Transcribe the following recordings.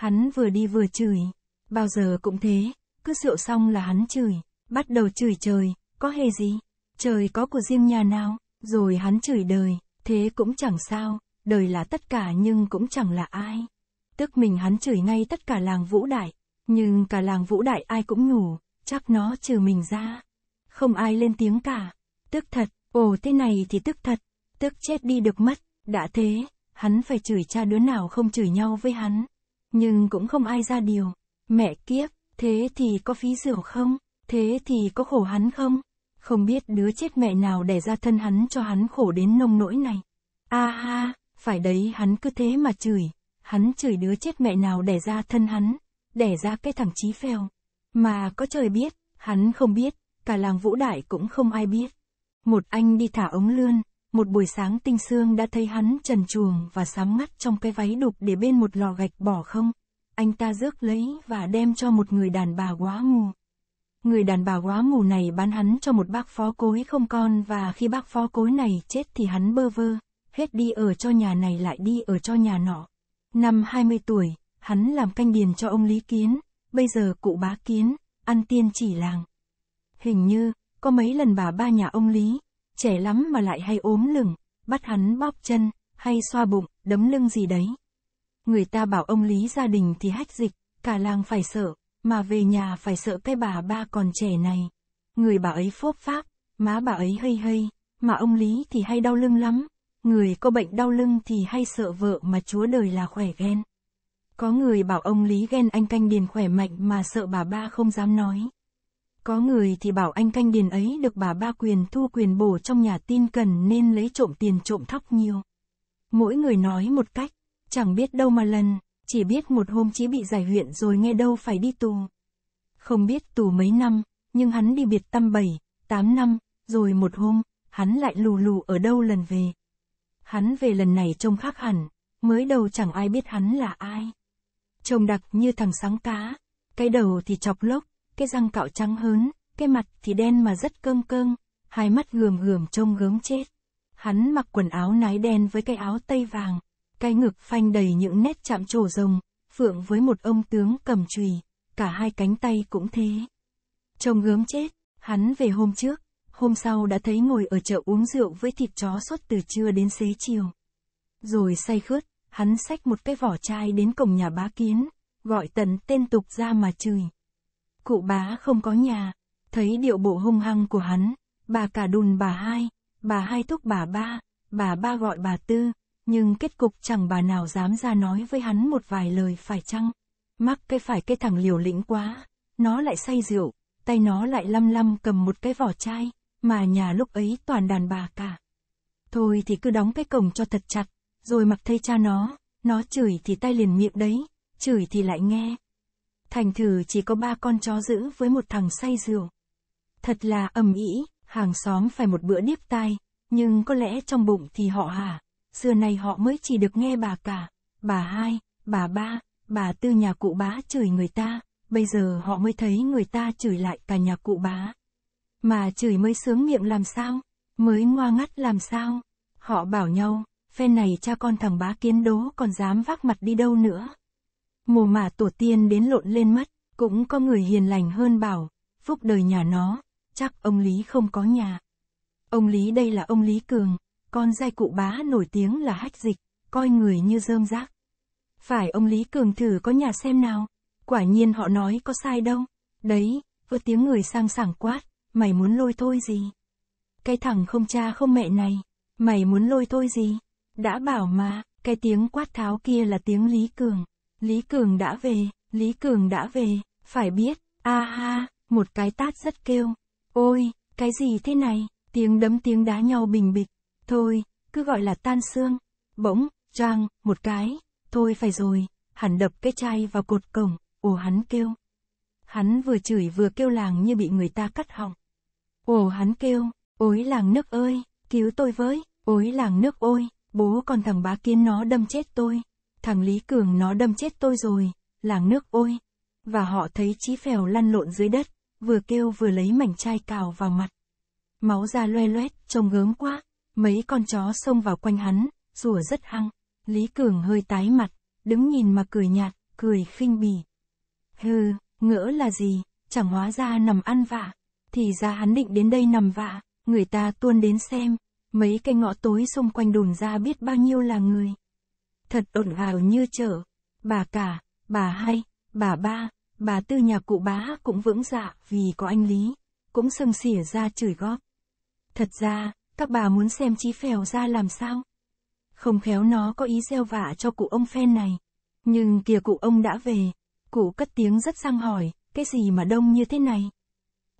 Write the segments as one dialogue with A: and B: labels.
A: Hắn vừa đi vừa chửi. Bao giờ cũng thế, cứ rượu xong là hắn chửi, bắt đầu chửi trời, có hề gì? Trời có của riêng nhà nào, rồi hắn chửi đời, thế cũng chẳng sao, đời là tất cả nhưng cũng chẳng là ai. Tức mình hắn chửi ngay tất cả làng Vũ Đại, nhưng cả làng Vũ Đại ai cũng ngủ, chắc nó trừ mình ra. Không ai lên tiếng cả. Tức thật, ồ thế này thì tức thật, tức chết đi được mất, đã thế, hắn phải chửi cha đứa nào không chửi nhau với hắn. Nhưng cũng không ai ra điều. Mẹ kiếp, thế thì có phí rượu không? Thế thì có khổ hắn không? Không biết đứa chết mẹ nào đẻ ra thân hắn cho hắn khổ đến nông nỗi này. A ha, phải đấy hắn cứ thế mà chửi. Hắn chửi đứa chết mẹ nào đẻ ra thân hắn, đẻ ra cái thằng trí phèo. Mà có trời biết, hắn không biết, cả làng vũ đại cũng không ai biết. Một anh đi thả ống lươn, một buổi sáng tinh sương đã thấy hắn trần chuồng và sám ngắt trong cái váy đục để bên một lò gạch bỏ không. Anh ta rước lấy và đem cho một người đàn bà quá mù. Người đàn bà quá mù này bán hắn cho một bác phó cối không con và khi bác phó cối này chết thì hắn bơ vơ, hết đi ở cho nhà này lại đi ở cho nhà nọ. Năm 20 tuổi, hắn làm canh điền cho ông Lý Kiến, bây giờ cụ bá Kiến, ăn tiên chỉ làng. Hình như, có mấy lần bà ba nhà ông Lý, trẻ lắm mà lại hay ốm lừng, bắt hắn bóp chân, hay xoa bụng, đấm lưng gì đấy. Người ta bảo ông Lý gia đình thì hách dịch, cả làng phải sợ, mà về nhà phải sợ cái bà ba còn trẻ này. Người bà ấy phốp pháp, má bà ấy hây hây, mà ông Lý thì hay đau lưng lắm. Người có bệnh đau lưng thì hay sợ vợ mà chúa đời là khỏe ghen. Có người bảo ông Lý ghen anh canh điền khỏe mạnh mà sợ bà ba không dám nói. Có người thì bảo anh canh điền ấy được bà ba quyền thu quyền bổ trong nhà tin cần nên lấy trộm tiền trộm thóc nhiều. Mỗi người nói một cách, chẳng biết đâu mà lần, chỉ biết một hôm chí bị giải huyện rồi nghe đâu phải đi tù. Không biết tù mấy năm, nhưng hắn đi biệt tâm 7, 8 năm, rồi một hôm, hắn lại lù lù ở đâu lần về. Hắn về lần này trông khác hẳn, mới đầu chẳng ai biết hắn là ai. Trông đặc như thằng sáng cá, cái đầu thì chọc lốc, cái răng cạo trắng hớn, cái mặt thì đen mà rất cơm cơm, hai mắt gườm gườm trông gớm chết. Hắn mặc quần áo nái đen với cái áo tây vàng, cái ngực phanh đầy những nét chạm trổ rồng, phượng với một ông tướng cầm chùy, cả hai cánh tay cũng thế. Trông gớm chết, hắn về hôm trước, hôm sau đã thấy ngồi ở chợ uống rượu với thịt chó suốt từ trưa đến xế chiều. Rồi say khướt, hắn xách một cái vỏ chai đến cổng nhà bá kiến, gọi tận tên tục ra mà chửi. Cụ bá không có nhà, thấy điệu bộ hung hăng của hắn, bà cả đùn bà hai, bà hai thúc bà ba, bà ba gọi bà tư, nhưng kết cục chẳng bà nào dám ra nói với hắn một vài lời phải chăng. Mắc cái phải cái thằng liều lĩnh quá, nó lại say rượu, tay nó lại lăm lăm cầm một cái vỏ chai, mà nhà lúc ấy toàn đàn bà cả. Thôi thì cứ đóng cái cổng cho thật chặt, rồi mặc thay cha nó, nó chửi thì tay liền miệng đấy, chửi thì lại nghe, Thành thử chỉ có ba con chó giữ với một thằng say rượu. Thật là ầm ĩ, hàng xóm phải một bữa điếc tai, nhưng có lẽ trong bụng thì họ hả, xưa nay họ mới chỉ được nghe bà cả, bà hai, bà ba, bà tư nhà cụ bá chửi người ta, bây giờ họ mới thấy người ta chửi lại cả nhà cụ bá. Mà chửi mới sướng miệng làm sao, mới ngoa ngắt làm sao, họ bảo nhau, phen này cha con thằng bá kiến đố còn dám vác mặt đi đâu nữa mồ mả tổ tiên đến lộn lên mất, cũng có người hiền lành hơn bảo, phúc đời nhà nó, chắc ông Lý không có nhà. Ông Lý đây là ông Lý Cường, con giai cụ bá nổi tiếng là hách dịch, coi người như rơm rác. Phải ông Lý Cường thử có nhà xem nào, quả nhiên họ nói có sai đâu. Đấy, vừa tiếng người sang sảng quát, mày muốn lôi thôi gì? Cái thằng không cha không mẹ này, mày muốn lôi thôi gì? Đã bảo mà, cái tiếng quát tháo kia là tiếng Lý Cường. Lý Cường đã về, Lý Cường đã về, phải biết, a ha, một cái tát rất kêu. Ôi, cái gì thế này, tiếng đấm tiếng đá nhau bình bịch. Thôi, cứ gọi là tan xương. Bỗng, choang, một cái, thôi phải rồi, hắn đập cái chai vào cột cổng, ồ hắn kêu. Hắn vừa chửi vừa kêu làng như bị người ta cắt họng. Ồ hắn kêu, ối làng nước ơi, cứu tôi với, ối làng nước ôi, bố còn thằng bá kiến nó đâm chết tôi. Thằng Lý Cường nó đâm chết tôi rồi, làng nước ôi. Và họ thấy Chí Phèo lăn lộn dưới đất, vừa kêu vừa lấy mảnh chai cào vào mặt. Máu ra loe loét, trông gớm quá. Mấy con chó xông vào quanh hắn, rùa rất hăng. Lý Cường hơi tái mặt, đứng nhìn mà cười nhạt, cười khinh bỉ. Hừ, ngỡ là gì, chẳng hóa ra nằm ăn vạ. Thì ra hắn định đến đây nằm vạ, người ta tuôn đến xem. Mấy cây ngõ tối xung quanh đồn ra biết bao nhiêu là người thật ồn ào như chở. Bà cả, bà hai, bà ba, bà tư nhà cụ bá cũng vững dạ vì có anh Lý, cũng sừng xỉa ra chửi góp. Thật ra, các bà muốn xem chí phèo ra làm sao. Không khéo nó có ý gieo vạ cho cụ ông phen này. Nhưng kìa cụ ông đã về, cụ cất tiếng rất sang hỏi, cái gì mà đông như thế này?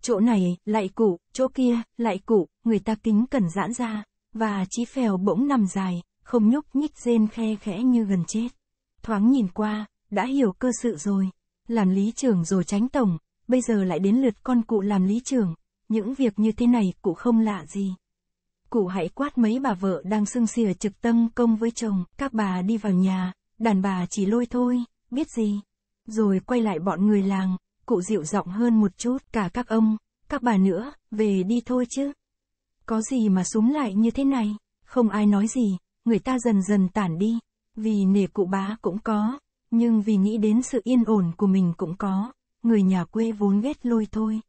A: Chỗ này, lại cụ, chỗ kia, lại cụ, người ta kính cẩn giãn ra, và chí phèo bỗng nằm dài, không nhúc nhích rên khe khẽ như gần chết. Thoáng nhìn qua, đã hiểu cơ sự rồi. Làm lý trưởng rồi tránh tổng, bây giờ lại đến lượt con cụ làm lý trưởng. Những việc như thế này cụ không lạ gì. Cụ hãy quát mấy bà vợ đang sưng xìa trực tâm công với chồng, các bà đi vào nhà, đàn bà chỉ lôi thôi, biết gì. Rồi quay lại bọn người làng, cụ dịu giọng hơn một chút, cả các ông, các bà nữa, về đi thôi chứ. Có gì mà súng lại như thế này, không ai nói gì, người ta dần dần tản đi, vì nể cụ bá cũng có, nhưng vì nghĩ đến sự yên ổn của mình cũng có, người nhà quê vốn ghét lôi thôi.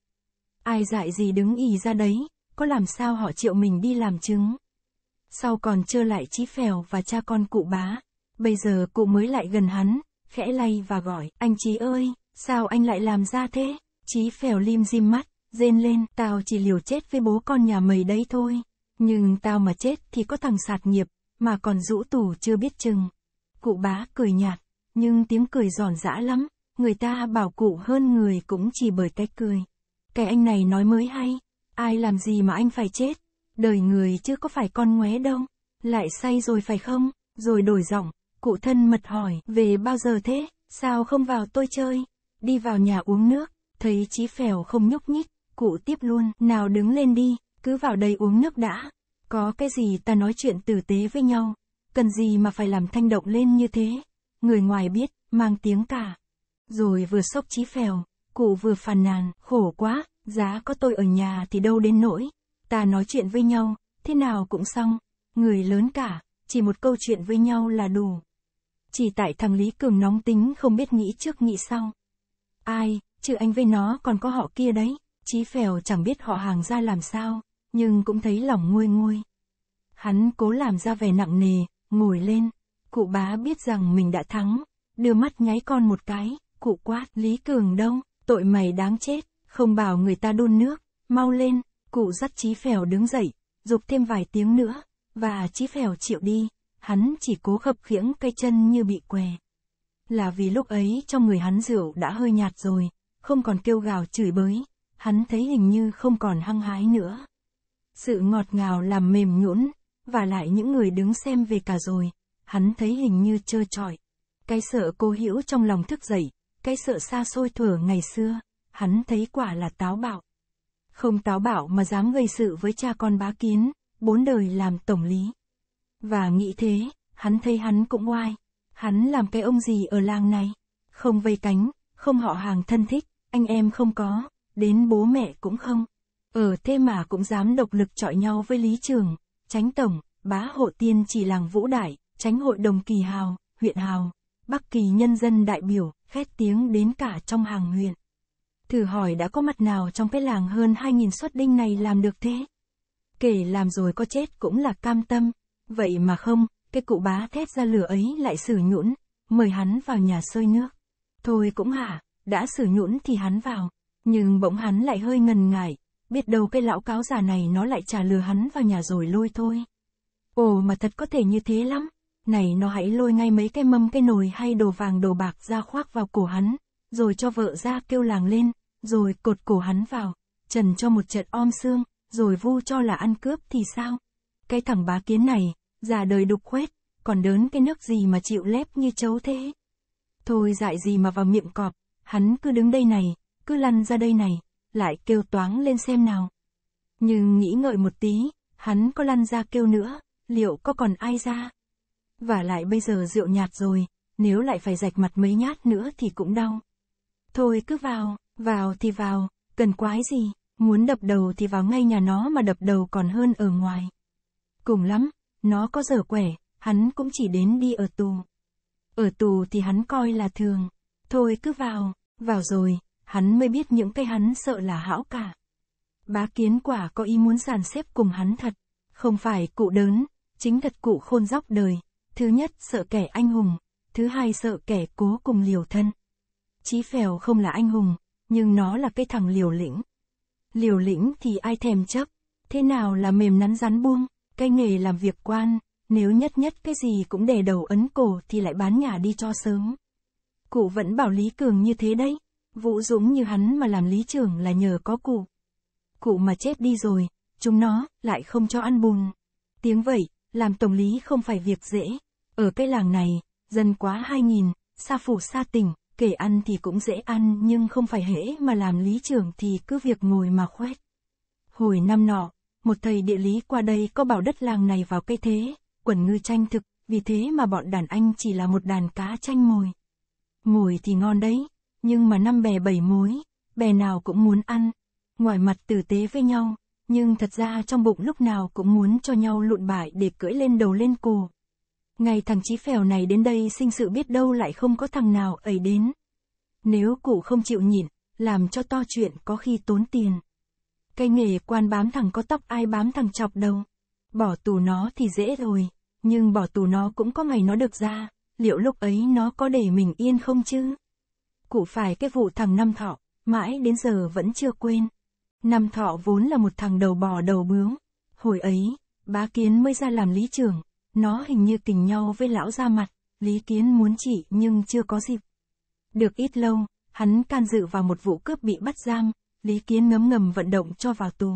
A: Ai dại gì đứng ì ra đấy, có làm sao họ chịu mình đi làm chứng. Sau còn trơ lại chí phèo và cha con cụ bá, bây giờ cụ mới lại gần hắn, khẽ lay và gọi, anh chí ơi, sao anh lại làm ra thế? Chí phèo lim dim mắt, rên lên, tao chỉ liều chết với bố con nhà mày đấy thôi. Nhưng tao mà chết thì có thằng sạt nghiệp, mà còn rũ tủ chưa biết chừng. Cụ bá cười nhạt, nhưng tiếng cười giòn giã lắm, người ta bảo cụ hơn người cũng chỉ bởi cách cười. Cái anh này nói mới hay, ai làm gì mà anh phải chết, đời người chưa có phải con ngoé đâu, lại say rồi phải không, rồi đổi giọng, cụ thân mật hỏi, về bao giờ thế, sao không vào tôi chơi, đi vào nhà uống nước, thấy trí phèo không nhúc nhích, cụ tiếp luôn, nào đứng lên đi, cứ vào đây uống nước đã. Có cái gì ta nói chuyện tử tế với nhau, cần gì mà phải làm thanh động lên như thế. Người ngoài biết, mang tiếng cả. Rồi vừa sốc chí phèo, cụ vừa phàn nàn, khổ quá, giá có tôi ở nhà thì đâu đến nỗi. Ta nói chuyện với nhau, thế nào cũng xong, người lớn cả, chỉ một câu chuyện với nhau là đủ. Chỉ tại thằng Lý Cường nóng tính không biết nghĩ trước nghĩ sau. Ai, chứ anh với nó còn có họ kia đấy, chí phèo chẳng biết họ hàng ra làm sao nhưng cũng thấy lòng nguôi nguôi. Hắn cố làm ra vẻ nặng nề, ngồi lên. Cụ bá biết rằng mình đã thắng, đưa mắt nháy con một cái, cụ quát Lý Cường Đông, tội mày đáng chết, không bảo người ta đun nước, mau lên, cụ dắt Chí Phèo đứng dậy, dục thêm vài tiếng nữa, và Chí Phèo chịu đi, hắn chỉ cố khập khiễng cây chân như bị què. Là vì lúc ấy trong người hắn rượu đã hơi nhạt rồi, không còn kêu gào chửi bới, hắn thấy hình như không còn hăng hái nữa. Sự ngọt ngào làm mềm nhũn, và lại những người đứng xem về cả rồi, hắn thấy hình như trơ trọi. Cái sợ cô hiểu trong lòng thức dậy, cái sợ xa xôi thuở ngày xưa, hắn thấy quả là táo bạo. Không táo bạo mà dám gây sự với cha con bá kiến, bốn đời làm tổng lý. Và nghĩ thế, hắn thấy hắn cũng oai, hắn làm cái ông gì ở làng này, không vây cánh, không họ hàng thân thích, anh em không có, đến bố mẹ cũng không. Ở thế mà cũng dám độc lực chọi nhau với Lý Trường, tránh tổng, bá hộ tiên chỉ làng Vũ Đại, tránh hội đồng Kỳ Hào, huyện Hào, Bắc Kỳ nhân dân đại biểu, khét tiếng đến cả trong hàng huyện. Thử hỏi đã có mặt nào trong cái làng hơn 2.000 xuất đinh này làm được thế? Kể làm rồi có chết cũng là cam tâm, vậy mà không, cái cụ bá thét ra lửa ấy lại xử nhũn, mời hắn vào nhà sơi nước. Thôi cũng hả, đã xử nhũn thì hắn vào, nhưng bỗng hắn lại hơi ngần ngại, biết đâu cái lão cáo già này nó lại trả lừa hắn vào nhà rồi lôi thôi. Ồ mà thật có thể như thế lắm, này nó hãy lôi ngay mấy cái mâm cái nồi hay đồ vàng đồ bạc ra khoác vào cổ hắn, rồi cho vợ ra kêu làng lên, rồi cột cổ hắn vào, trần cho một trận om xương, rồi vu cho là ăn cướp thì sao? Cái thằng bá kiến này, già đời đục khoét, còn đớn cái nước gì mà chịu lép như chấu thế? Thôi dại gì mà vào miệng cọp, hắn cứ đứng đây này, cứ lăn ra đây này lại kêu toáng lên xem nào. Nhưng nghĩ ngợi một tí, hắn có lăn ra kêu nữa, liệu có còn ai ra? Và lại bây giờ rượu nhạt rồi, nếu lại phải rạch mặt mấy nhát nữa thì cũng đau. Thôi cứ vào, vào thì vào, cần quái gì, muốn đập đầu thì vào ngay nhà nó mà đập đầu còn hơn ở ngoài. Cùng lắm, nó có dở quẻ, hắn cũng chỉ đến đi ở tù. Ở tù thì hắn coi là thường. Thôi cứ vào, vào rồi, hắn mới biết những cái hắn sợ là hão cả. Bá kiến quả có ý muốn giàn xếp cùng hắn thật, không phải cụ đớn, chính thật cụ khôn dóc đời. Thứ nhất sợ kẻ anh hùng, thứ hai sợ kẻ cố cùng liều thân. Chí phèo không là anh hùng, nhưng nó là cái thằng liều lĩnh. Liều lĩnh thì ai thèm chấp, thế nào là mềm nắn rắn buông, cái nghề làm việc quan, nếu nhất nhất cái gì cũng để đầu ấn cổ thì lại bán nhà đi cho sớm. Cụ vẫn bảo Lý Cường như thế đấy. Vũ Dũng như hắn mà làm lý trưởng là nhờ có cụ. Cụ mà chết đi rồi, chúng nó lại không cho ăn bùn. Tiếng vậy, làm tổng lý không phải việc dễ. Ở cái làng này, dân quá hai nghìn, xa phủ xa tỉnh, kể ăn thì cũng dễ ăn nhưng không phải hễ mà làm lý trưởng thì cứ việc ngồi mà khoét. Hồi năm nọ, một thầy địa lý qua đây có bảo đất làng này vào cây thế, quần ngư tranh thực, vì thế mà bọn đàn anh chỉ là một đàn cá tranh mồi. Mồi thì ngon đấy, nhưng mà năm bè bảy mối bè nào cũng muốn ăn. Ngoài mặt tử tế với nhau, nhưng thật ra trong bụng lúc nào cũng muốn cho nhau lụn bại để cưỡi lên đầu lên cổ. Ngày thằng Chí Phèo này đến đây sinh sự biết đâu lại không có thằng nào ấy đến. Nếu cụ không chịu nhịn, làm cho to chuyện có khi tốn tiền. Cây nghề quan bám thằng có tóc ai bám thằng chọc đâu. Bỏ tù nó thì dễ rồi, nhưng bỏ tù nó cũng có ngày nó được ra, liệu lúc ấy nó có để mình yên không chứ? cụ phải cái vụ thằng Năm Thọ, mãi đến giờ vẫn chưa quên. Năm Thọ vốn là một thằng đầu bò đầu bướng, Hồi ấy, bá kiến mới ra làm lý trưởng, nó hình như tình nhau với lão ra mặt, lý kiến muốn trị nhưng chưa có dịp. Được ít lâu, hắn can dự vào một vụ cướp bị bắt giam, lý kiến ngấm ngầm vận động cho vào tù.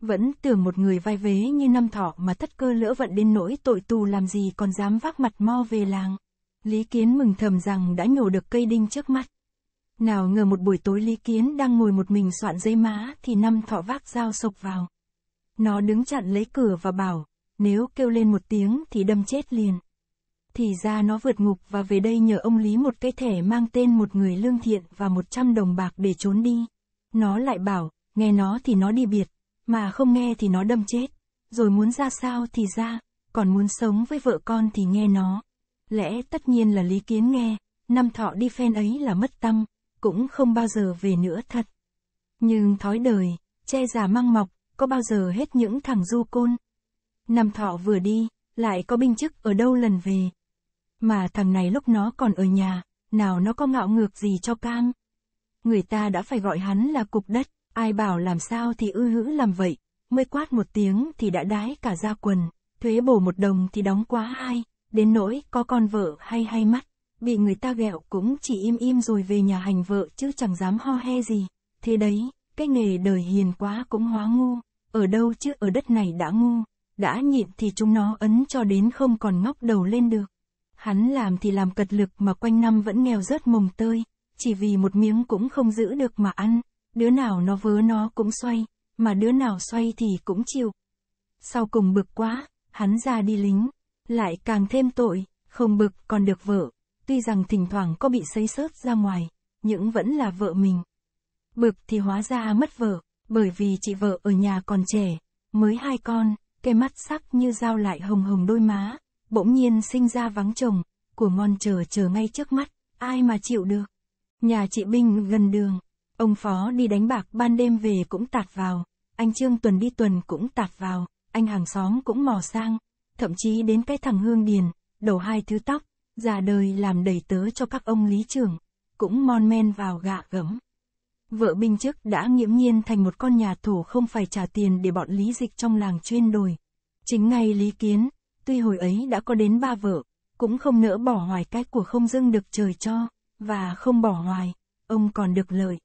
A: Vẫn tưởng một người vai vế như năm thọ mà thất cơ lỡ vận đến nỗi tội tù làm gì còn dám vác mặt mo về làng. Lý Kiến mừng thầm rằng đã nhổ được cây đinh trước mắt. Nào ngờ một buổi tối Lý Kiến đang ngồi một mình soạn dây má thì năm thọ vác dao sộc vào. Nó đứng chặn lấy cửa và bảo, nếu kêu lên một tiếng thì đâm chết liền. Thì ra nó vượt ngục và về đây nhờ ông Lý một cái thẻ mang tên một người lương thiện và một trăm đồng bạc để trốn đi. Nó lại bảo, nghe nó thì nó đi biệt, mà không nghe thì nó đâm chết. Rồi muốn ra sao thì ra, còn muốn sống với vợ con thì nghe nó lẽ tất nhiên là lý kiến nghe, năm thọ đi phen ấy là mất tâm, cũng không bao giờ về nữa thật. Nhưng thói đời, che già măng mọc, có bao giờ hết những thằng du côn. Năm thọ vừa đi, lại có binh chức ở đâu lần về. Mà thằng này lúc nó còn ở nhà, nào nó có ngạo ngược gì cho cam. Người ta đã phải gọi hắn là cục đất, ai bảo làm sao thì ư hữ làm vậy, mới quát một tiếng thì đã đái cả ra quần, thuế bổ một đồng thì đóng quá hai đến nỗi có con vợ hay hay mắt, bị người ta ghẹo cũng chỉ im im rồi về nhà hành vợ chứ chẳng dám ho he gì. Thế đấy, cái nghề đời hiền quá cũng hóa ngu, ở đâu chứ ở đất này đã ngu, đã nhịn thì chúng nó ấn cho đến không còn ngóc đầu lên được. Hắn làm thì làm cật lực mà quanh năm vẫn nghèo rớt mồng tơi, chỉ vì một miếng cũng không giữ được mà ăn, đứa nào nó vớ nó cũng xoay, mà đứa nào xoay thì cũng chịu. Sau cùng bực quá, hắn ra đi lính lại càng thêm tội, không bực còn được vợ, tuy rằng thỉnh thoảng có bị xây sớt ra ngoài, nhưng vẫn là vợ mình. Bực thì hóa ra mất vợ, bởi vì chị vợ ở nhà còn trẻ, mới hai con, cái mắt sắc như dao lại hồng hồng đôi má, bỗng nhiên sinh ra vắng chồng, của ngon chờ chờ ngay trước mắt, ai mà chịu được. Nhà chị Binh gần đường, ông Phó đi đánh bạc ban đêm về cũng tạt vào, anh Trương Tuần đi tuần cũng tạt vào, anh hàng xóm cũng mò sang, thậm chí đến cái thằng Hương Điền, đầu hai thứ tóc, già đời làm đầy tớ cho các ông lý trưởng, cũng mon men vào gạ gẫm. Vợ binh chức đã nghiễm nhiên thành một con nhà thổ không phải trả tiền để bọn lý dịch trong làng chuyên đồi. Chính ngay lý kiến, tuy hồi ấy đã có đến ba vợ, cũng không nỡ bỏ hoài cái của không dưng được trời cho, và không bỏ hoài, ông còn được lợi.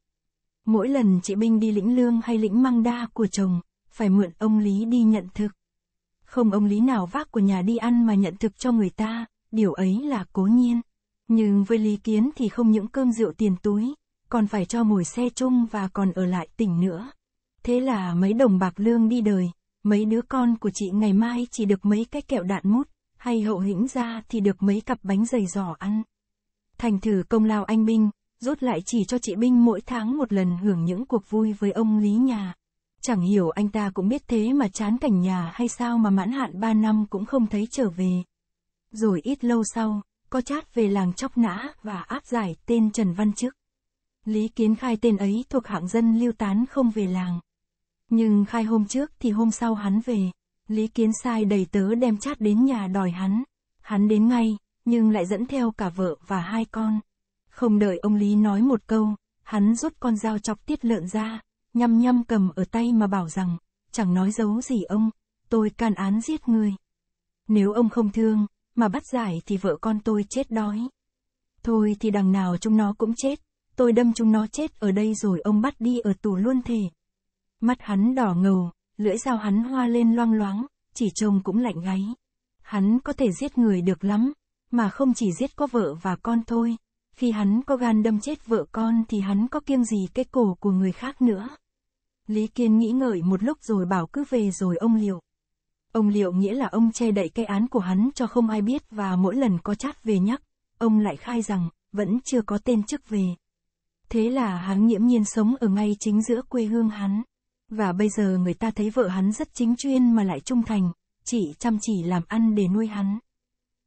A: Mỗi lần chị Binh đi lĩnh lương hay lĩnh măng đa của chồng, phải mượn ông Lý đi nhận thực. Không ông lý nào vác của nhà đi ăn mà nhận thực cho người ta, điều ấy là cố nhiên. Nhưng với lý kiến thì không những cơm rượu tiền túi, còn phải cho mồi xe chung và còn ở lại tỉnh nữa. Thế là mấy đồng bạc lương đi đời, mấy đứa con của chị ngày mai chỉ được mấy cái kẹo đạn mút, hay hậu hĩnh ra thì được mấy cặp bánh dày giò ăn. Thành thử công lao anh Binh, rút lại chỉ cho chị Binh mỗi tháng một lần hưởng những cuộc vui với ông Lý nhà. Chẳng hiểu anh ta cũng biết thế mà chán cảnh nhà hay sao mà mãn hạn 3 năm cũng không thấy trở về. Rồi ít lâu sau, có chát về làng Chóc Nã và áp giải tên Trần Văn Chức. Lý Kiến khai tên ấy thuộc hạng dân lưu tán không về làng. Nhưng khai hôm trước thì hôm sau hắn về. Lý Kiến sai đầy tớ đem chát đến nhà đòi hắn. Hắn đến ngay, nhưng lại dẫn theo cả vợ và hai con. Không đợi ông Lý nói một câu, hắn rút con dao chọc tiết lợn ra, Nhăm nhăm cầm ở tay mà bảo rằng, chẳng nói giấu gì ông, tôi can án giết người. Nếu ông không thương, mà bắt giải thì vợ con tôi chết đói. Thôi thì đằng nào chúng nó cũng chết, tôi đâm chúng nó chết ở đây rồi ông bắt đi ở tù luôn thề. Mắt hắn đỏ ngầu, lưỡi dao hắn hoa lên loang loáng, chỉ trông cũng lạnh gáy. Hắn có thể giết người được lắm, mà không chỉ giết có vợ và con thôi. Khi hắn có gan đâm chết vợ con thì hắn có kiêng gì cái cổ của người khác nữa. Lý Kiên nghĩ ngợi một lúc rồi bảo cứ về rồi ông liệu. Ông liệu nghĩa là ông che đậy cái án của hắn cho không ai biết và mỗi lần có chát về nhắc, ông lại khai rằng, vẫn chưa có tên chức về. Thế là hắn nghiễm nhiên sống ở ngay chính giữa quê hương hắn. Và bây giờ người ta thấy vợ hắn rất chính chuyên mà lại trung thành, chỉ chăm chỉ làm ăn để nuôi hắn.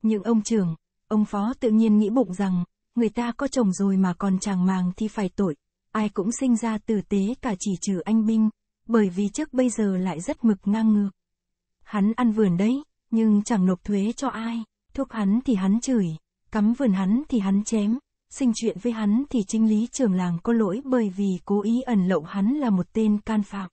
A: Nhưng ông trưởng, ông phó tự nhiên nghĩ bụng rằng, người ta có chồng rồi mà còn chàng màng thì phải tội, ai cũng sinh ra tử tế cả chỉ trừ anh Binh, bởi vì trước bây giờ lại rất mực ngang ngược. Hắn ăn vườn đấy, nhưng chẳng nộp thuế cho ai, thuốc hắn thì hắn chửi, cắm vườn hắn thì hắn chém, sinh chuyện với hắn thì trinh lý trưởng làng có lỗi bởi vì cố ý ẩn lậu hắn là một tên can phạm.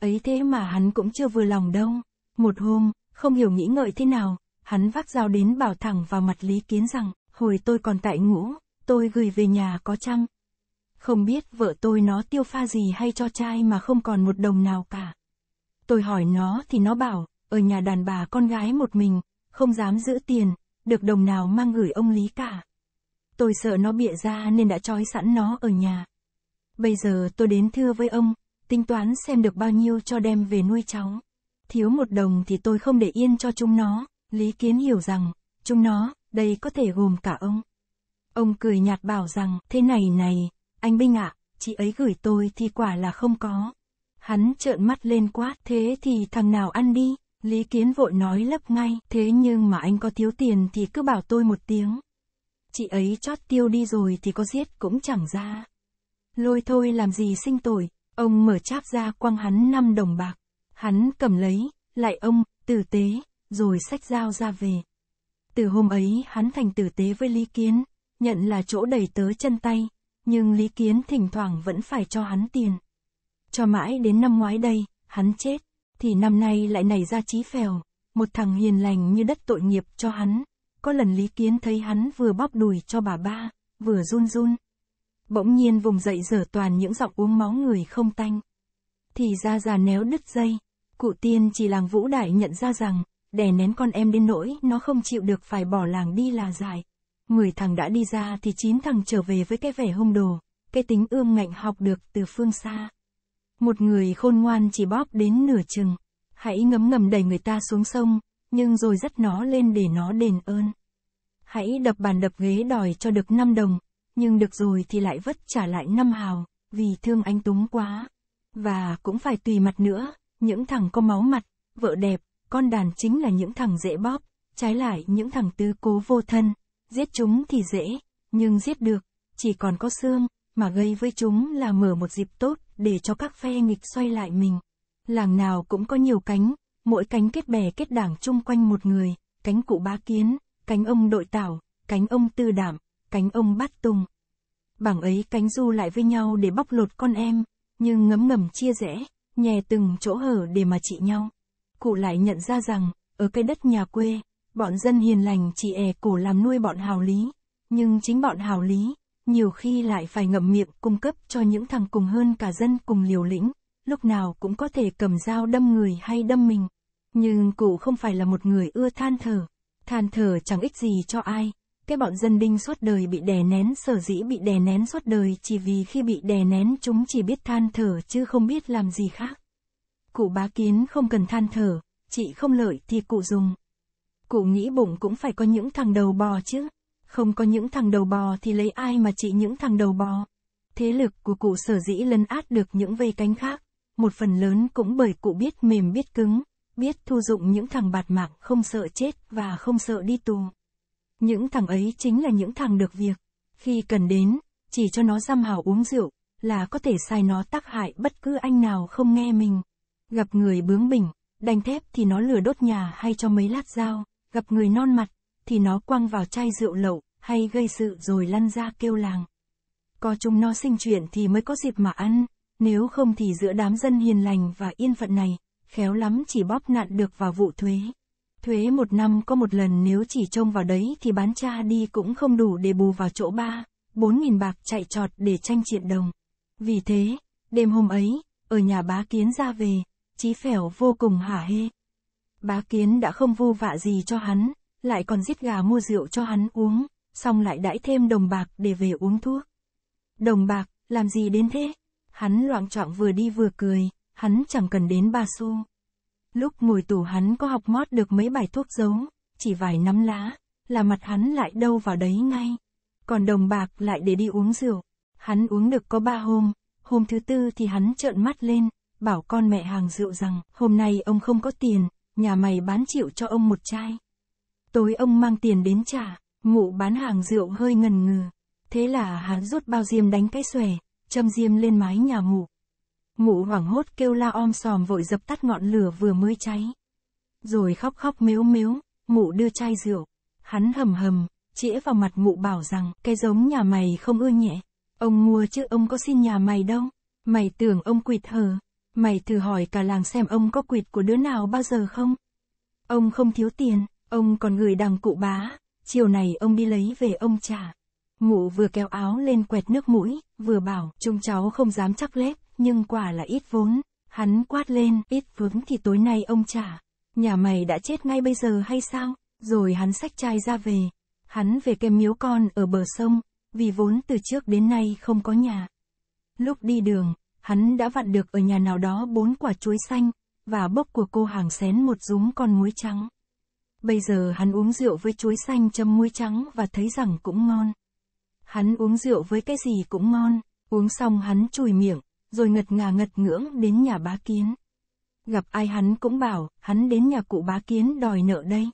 A: Ấy thế mà hắn cũng chưa vừa lòng đâu. Một hôm, không hiểu nghĩ ngợi thế nào, hắn vác dao đến bảo thẳng vào mặt Lý Kiến rằng, hồi tôi còn tại ngũ, tôi gửi về nhà có chăng, không biết vợ tôi nó tiêu pha gì hay cho trai mà không còn một đồng nào cả. Tôi hỏi nó thì nó bảo, ở nhà đàn bà con gái một mình, không dám giữ tiền, được đồng nào mang gửi ông Lý cả. Tôi sợ nó bịa ra nên đã trói sẵn nó ở nhà. Bây giờ tôi đến thưa với ông, tính toán xem được bao nhiêu cho đem về nuôi cháu. Thiếu một đồng thì tôi không để yên cho chúng nó, Lý Kiến hiểu rằng, chúng nó, đây có thể gồm cả ông. Ông cười nhạt bảo rằng, thế này này, anh Binh ạ, à, chị ấy gửi tôi thì quả là không có. Hắn trợn mắt lên quá, thế thì thằng nào ăn đi, Lý Kiến vội nói lấp ngay, thế nhưng mà anh có thiếu tiền thì cứ bảo tôi một tiếng. Chị ấy chót tiêu đi rồi thì có giết cũng chẳng ra. Lôi thôi làm gì sinh tội, ông mở cháp ra quăng hắn năm đồng bạc. Hắn cầm lấy, lại ông, tử tế, rồi sách dao ra về. Từ hôm ấy hắn thành tử tế với Lý Kiến, nhận là chỗ đầy tớ chân tay, nhưng Lý Kiến thỉnh thoảng vẫn phải cho hắn tiền. Cho mãi đến năm ngoái đây, hắn chết, thì năm nay lại nảy ra trí phèo, một thằng hiền lành như đất tội nghiệp cho hắn. Có lần Lý Kiến thấy hắn vừa bóp đùi cho bà ba, vừa run run. Bỗng nhiên vùng dậy dở toàn những giọng uống máu người không tanh. Thì ra già néo đứt dây, cụ tiên chỉ làng Vũ Đại nhận ra rằng, đè nén con em đến nỗi nó không chịu được phải bỏ làng đi là dài. 10 thằng đã đi ra thì 9 thằng trở về với cái vẻ hung đồ, cái tính ương ngạnh học được từ phương xa. Một người khôn ngoan chỉ bóp đến nửa chừng, hãy ngấm ngầm đẩy người ta xuống sông, nhưng rồi dắt nó lên để nó đền ơn. Hãy đập bàn đập ghế đòi cho được 5 đồng, nhưng được rồi thì lại vất trả lại 5 hào, vì thương anh Túng quá. Và cũng phải tùy mặt nữa, những thằng có máu mặt, vợ đẹp, con đàn chính là những thằng dễ bóp, trái lại những thằng tư cố vô thân, Giết chúng thì dễ, nhưng giết được, chỉ còn có xương, mà gây với chúng là mở một dịp tốt để cho các phe nghịch xoay lại mình. Làng nào cũng có nhiều cánh, mỗi cánh kết bè kết đảng chung quanh một người, cánh cụ bá kiến, cánh ông đội tảo, cánh ông tư đảm, cánh ông bát tùng. Bảng ấy cánh du lại với nhau để bóc lột con em, nhưng ngấm ngầm chia rẽ, nhè từng chỗ hở để mà trị nhau. Cụ lại nhận ra rằng, ở cái đất nhà quê, Bọn dân hiền lành chỉ è e cổ làm nuôi bọn hào lý, nhưng chính bọn hào lý, nhiều khi lại phải ngậm miệng cung cấp cho những thằng cùng hơn cả dân cùng liều lĩnh, lúc nào cũng có thể cầm dao đâm người hay đâm mình. Nhưng cụ không phải là một người ưa than thở, than thở chẳng ích gì cho ai, cái bọn dân đinh suốt đời bị đè nén sở dĩ bị đè nén suốt đời chỉ vì khi bị đè nén chúng chỉ biết than thở chứ không biết làm gì khác. Cụ bá kiến không cần than thở, chị không lợi thì cụ dùng. Cụ nghĩ bụng cũng phải có những thằng đầu bò chứ. Không có những thằng đầu bò thì lấy ai mà trị những thằng đầu bò. Thế lực của cụ sở dĩ lấn át được những vây cánh khác, một phần lớn cũng bởi cụ biết mềm biết cứng, biết thu dụng những thằng bạt mạng không sợ chết và không sợ đi tù. Những thằng ấy chính là những thằng được việc. Khi cần đến, chỉ cho nó giam hào uống rượu, là có thể sai nó tác hại bất cứ anh nào không nghe mình. Gặp người bướng bỉnh, đành thép thì nó lửa đốt nhà hay cho mấy lát dao gặp người non mặt, thì nó quăng vào chai rượu lậu, hay gây sự rồi lăn ra kêu làng. Có chúng nó sinh chuyện thì mới có dịp mà ăn, nếu không thì giữa đám dân hiền lành và yên phận này, khéo lắm chỉ bóp nạn được vào vụ thuế. Thuế một năm có một lần nếu chỉ trông vào đấy thì bán cha đi cũng không đủ để bù vào chỗ ba, bốn nghìn bạc chạy trọt để tranh chuyện đồng. Vì thế, đêm hôm ấy, ở nhà bá kiến ra về, trí phèo vô cùng hả hê. Bá Kiến đã không vu vạ gì cho hắn, lại còn giết gà mua rượu cho hắn uống, xong lại đãi thêm đồng bạc để về uống thuốc. Đồng bạc, làm gì đến thế? Hắn loạn trọng vừa đi vừa cười, hắn chẳng cần đến ba xu. Lúc ngồi tù hắn có học mót được mấy bài thuốc giấu, chỉ vài nắm lá, là mặt hắn lại đâu vào đấy ngay. Còn đồng bạc lại để đi uống rượu. Hắn uống được có ba hôm, hôm thứ tư thì hắn trợn mắt lên, bảo con mẹ hàng rượu rằng, hôm nay ông không có tiền, nhà mày bán chịu cho ông một chai. Tối ông mang tiền đến trả, ngụ bán hàng rượu hơi ngần ngừ. Thế là hắn rút bao diêm đánh cái xòe, châm diêm lên mái nhà ngủ. Ngụ hoảng hốt kêu la om sòm vội dập tắt ngọn lửa vừa mới cháy. Rồi khóc khóc mếu mếu, ngụ đưa chai rượu. Hắn hầm hầm, chĩa vào mặt ngụ bảo rằng cái giống nhà mày không ưa nhẹ. Ông mua chứ ông có xin nhà mày đâu. Mày tưởng ông quỳt hờ. Mày thử hỏi cả làng xem ông có quỵt của đứa nào bao giờ không? Ông không thiếu tiền, ông còn gửi đằng cụ bá, chiều này ông đi lấy về ông trả. Mụ vừa kéo áo lên quẹt nước mũi, vừa bảo, chúng cháu không dám chắc lép, nhưng quả là ít vốn. Hắn quát lên, ít vốn thì tối nay ông trả. Nhà mày đã chết ngay bây giờ hay sao? Rồi hắn xách chai ra về. Hắn về kèm miếu con ở bờ sông, vì vốn từ trước đến nay không có nhà. Lúc đi đường, hắn đã vặn được ở nhà nào đó bốn quả chuối xanh, và bốc của cô hàng xén một rúm con muối trắng. Bây giờ hắn uống rượu với chuối xanh chấm muối trắng và thấy rằng cũng ngon. Hắn uống rượu với cái gì cũng ngon, uống xong hắn chùi miệng, rồi ngật ngà ngật ngưỡng đến nhà bá kiến. Gặp ai hắn cũng bảo, hắn đến nhà cụ bá kiến đòi nợ đây.